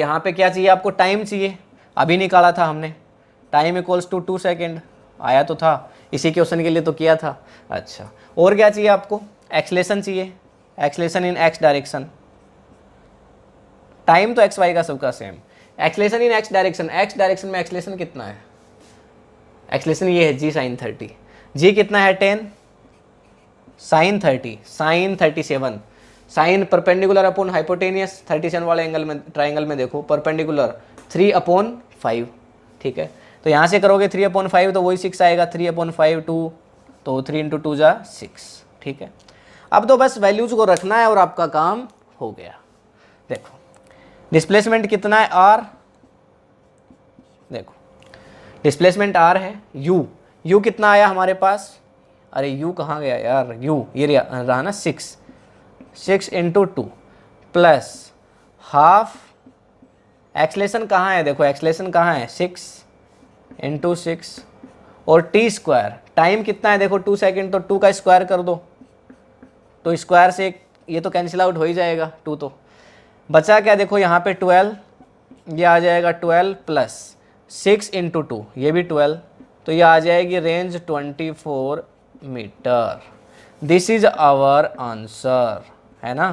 यहाँ पे क्या चाहिए आपको टाइम चाहिए अभी निकाला था हमने time equals to two second आया तो था इसी क्वेश्चन के लिए तो किया था अच्छा और क्या चाहिए आपको एक्सलेसन चाहिए acceleration in x direction time तो एक्स वाई का सबका same acceleration in x direction x direction में एक्सलेशन कितना है एक्सलेशन ये है जी साइन थर्टी जी कितना है ten sine thirty sine thirty seven sine perpendicular upon hypotenuse thirty seven वाले एंगल में ट्राइंगल में देखो परपेंडिकुलर थ्री अपॉन फाइव ठीक है तो यहाँ से करोगे थ्री अपॉन फाइव तो वही सिक्स आएगा थ्री अपॉन फाइव टू तो थ्री इंटू टू जा सिक्स ठीक है अब तो बस वैल्यूज को रखना है और आपका काम हो गया देखो डिस्प्लेसमेंट कितना है आर देखो डिस्प्लेसमेंट आर है यू यू कितना आया हमारे पास अरे यू कहाँ गया यार यू ये रहा ना six six into two plus half acceleration कहाँ है देखो एक्सलेसन कहाँ है सिक्स इंटू सिक्स और टी स्क्वायर टाइम कितना है देखो टू सेकेंड तो टू का स्क्वायर कर दो तो स्क्वायर से ये तो कैंसिल आउट हो ही जाएगा टू तो बचा क्या देखो यहाँ पे ट्वेल्व ये आ जाएगा twelve plus six into two ये भी ट्वेल्व तो ये आ जाएगी range twenty four metre this is our answer है ना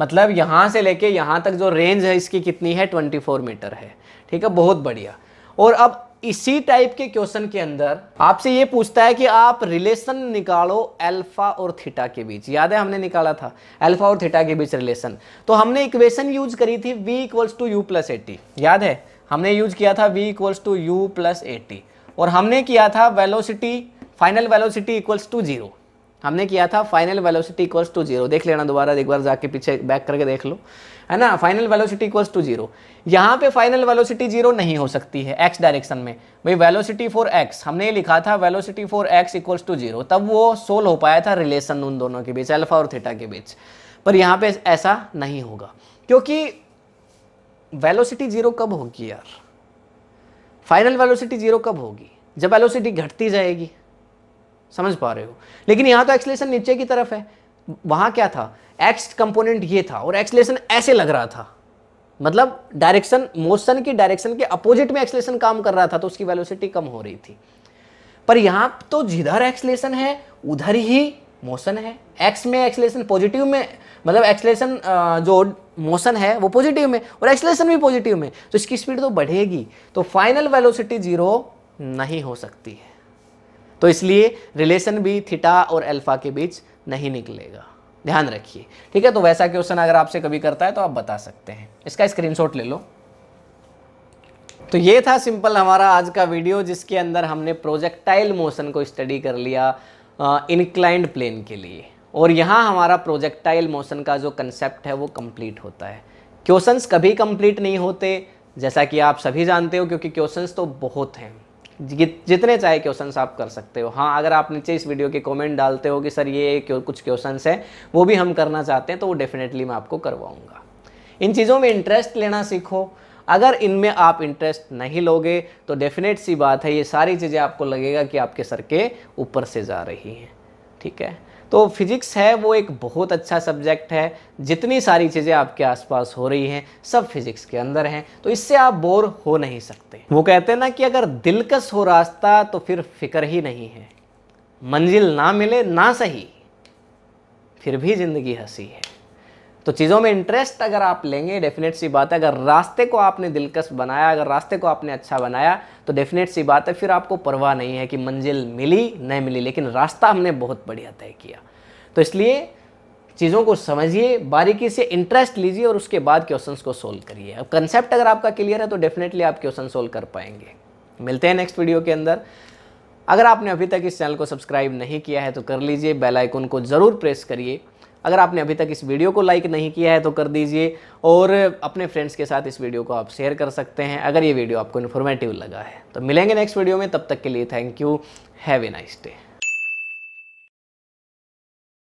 मतलब यहाँ से लेके यहाँ तक जो रेंज है इसकी कितनी है ट्वेंटी फोर मीटर है ठीक है बहुत बढ़िया और अब इसी टाइप के क्वेश्चन के अंदर आपसे ये पूछता है कि आप रिलेशन निकालो अल्फा और थीटा के बीच याद है हमने निकाला था अल्फा और थीटा के बीच रिलेशन तो हमने इक्वेशन यूज करी थी v equals to u plus a t याद है हमने यूज किया था v equals to u plus a t और हमने किया था velocity final velocity equals to zero हमने किया था final velocity equals to zero देख लेना दोबारा एक बार जाके पीछे बैक करके देख लो है ना final velocity equals to zero यहाँ पे फाइनल वेलोसिटी जीरो नहीं हो सकती है एक्स डायरेक्शन में भाई वेलोसिटी फॉर एक्स हमने ये लिखा था velocity for X equals to zero तब वो सोल्व हो पाया था रिलेशन उन दोनों के बीच अल्फा और थीटा के बीच पर यहाँ पे ऐसा नहीं होगा क्योंकि वेलोसिटी जीरो कब होगी यार फाइनल वेलोसिटी जीरो कब होगी जब वेलोसिटी घटती जाएगी समझ पा रहे हो लेकिन यहाँ तो एक्सलेशन नीचे की तरफ है वहाँ क्या था एक्स कंपोनेंट ये था और एक्सलेशन ऐसे लग रहा था मतलब डायरेक्शन मोशन की डायरेक्शन के अपोजिट में एक्सलेशन काम कर रहा था तो उसकी वेलोसिटी कम हो रही थी पर यहाँ तो जिधर एक्सलेशन है उधर ही मोशन है एक्स में एक्सलेशन पॉजिटिव में मतलब एक्सलेशन जो मोशन है वो पॉजिटिव में और एक्सलेशन भी पॉजिटिव में तो इसकी स्पीड तो बढ़ेगी तो फाइनल वेलोसिटी जीरो नहीं हो सकती है तो इसलिए रिलेशन भी थीटा और अल्फा के बीच नहीं निकलेगा ध्यान रखिए ठीक है तो वैसा क्वेश्चन अगर आपसे कभी करता है तो आप बता सकते हैं इसका स्क्रीनशॉट ले लो तो ये था सिंपल हमारा आज का वीडियो जिसके अंदर हमने प्रोजेक्टाइल मोशन को स्टडी कर लिया इनक्लाइंड प्लेन के लिए और यहाँ हमारा प्रोजेक्टाइल मोशन का जो कंसेप्ट है वो कंप्लीट होता है क्वेश्चंस कभी कंप्लीट नहीं होते जैसा कि आप सभी जानते हो क्योंकि क्वेश्चंस तो बहुत हैं जितने चाहे क्वेश्चन आप कर सकते हो हाँ अगर आप नीचे इस वीडियो के कमेंट डालते हो कि सर ये कुछ क्वेश्चन हैं वो भी हम करना चाहते हैं तो वो डेफिनेटली मैं आपको करवाऊंगा इन चीज़ों में इंटरेस्ट लेना सीखो अगर इनमें आप इंटरेस्ट नहीं लोगे तो डेफिनेट सी बात है ये सारी चीज़ें आपको लगेगा कि आपके सर के ऊपर से जा रही हैं ठीक है तो फिज़िक्स है वो एक बहुत अच्छा सब्जेक्ट है जितनी सारी चीज़ें आपके आसपास हो रही हैं सब फिज़िक्स के अंदर हैं तो इससे आप बोर हो नहीं सकते वो कहते हैं ना कि अगर दिलकश हो रास्ता तो फिर फिक्र ही नहीं है मंजिल ना मिले ना सही फिर भी ज़िंदगी हंसी है तो चीज़ों में इंटरेस्ट अगर आप लेंगे डेफिनेट सी बात है अगर रास्ते को आपने दिलकश बनाया अगर रास्ते को आपने अच्छा बनाया तो डेफिनेट सी बात है फिर आपको परवाह नहीं है कि मंजिल मिली नहीं मिली लेकिन रास्ता हमने बहुत बढ़िया तय किया तो इसलिए चीज़ों को समझिए बारीकी से इंटरेस्ट लीजिए और उसके बाद क्वेश्चंस को सोल्व करिए अब कंसेप्ट अगर आपका क्लियर है तो डेफिनेटली आप क्वेश्चन सोल्व कर पाएंगे मिलते हैं नेक्स्ट वीडियो के अंदर अगर आपने अभी तक इस चैनल को सब्सक्राइब नहीं किया है तो कर लीजिए बेल आइकन को ज़रूर प्रेस करिए अगर आपने अभी तक इस वीडियो को लाइक नहीं किया है तो कर दीजिए और अपने फ्रेंड्स के साथ इस वीडियो को आप शेयर कर सकते हैं अगर ये वीडियो आपको इन्फॉर्मेटिव लगा है तो मिलेंगे नेक्स्ट वीडियो में तब तक के लिए thank you have a nice day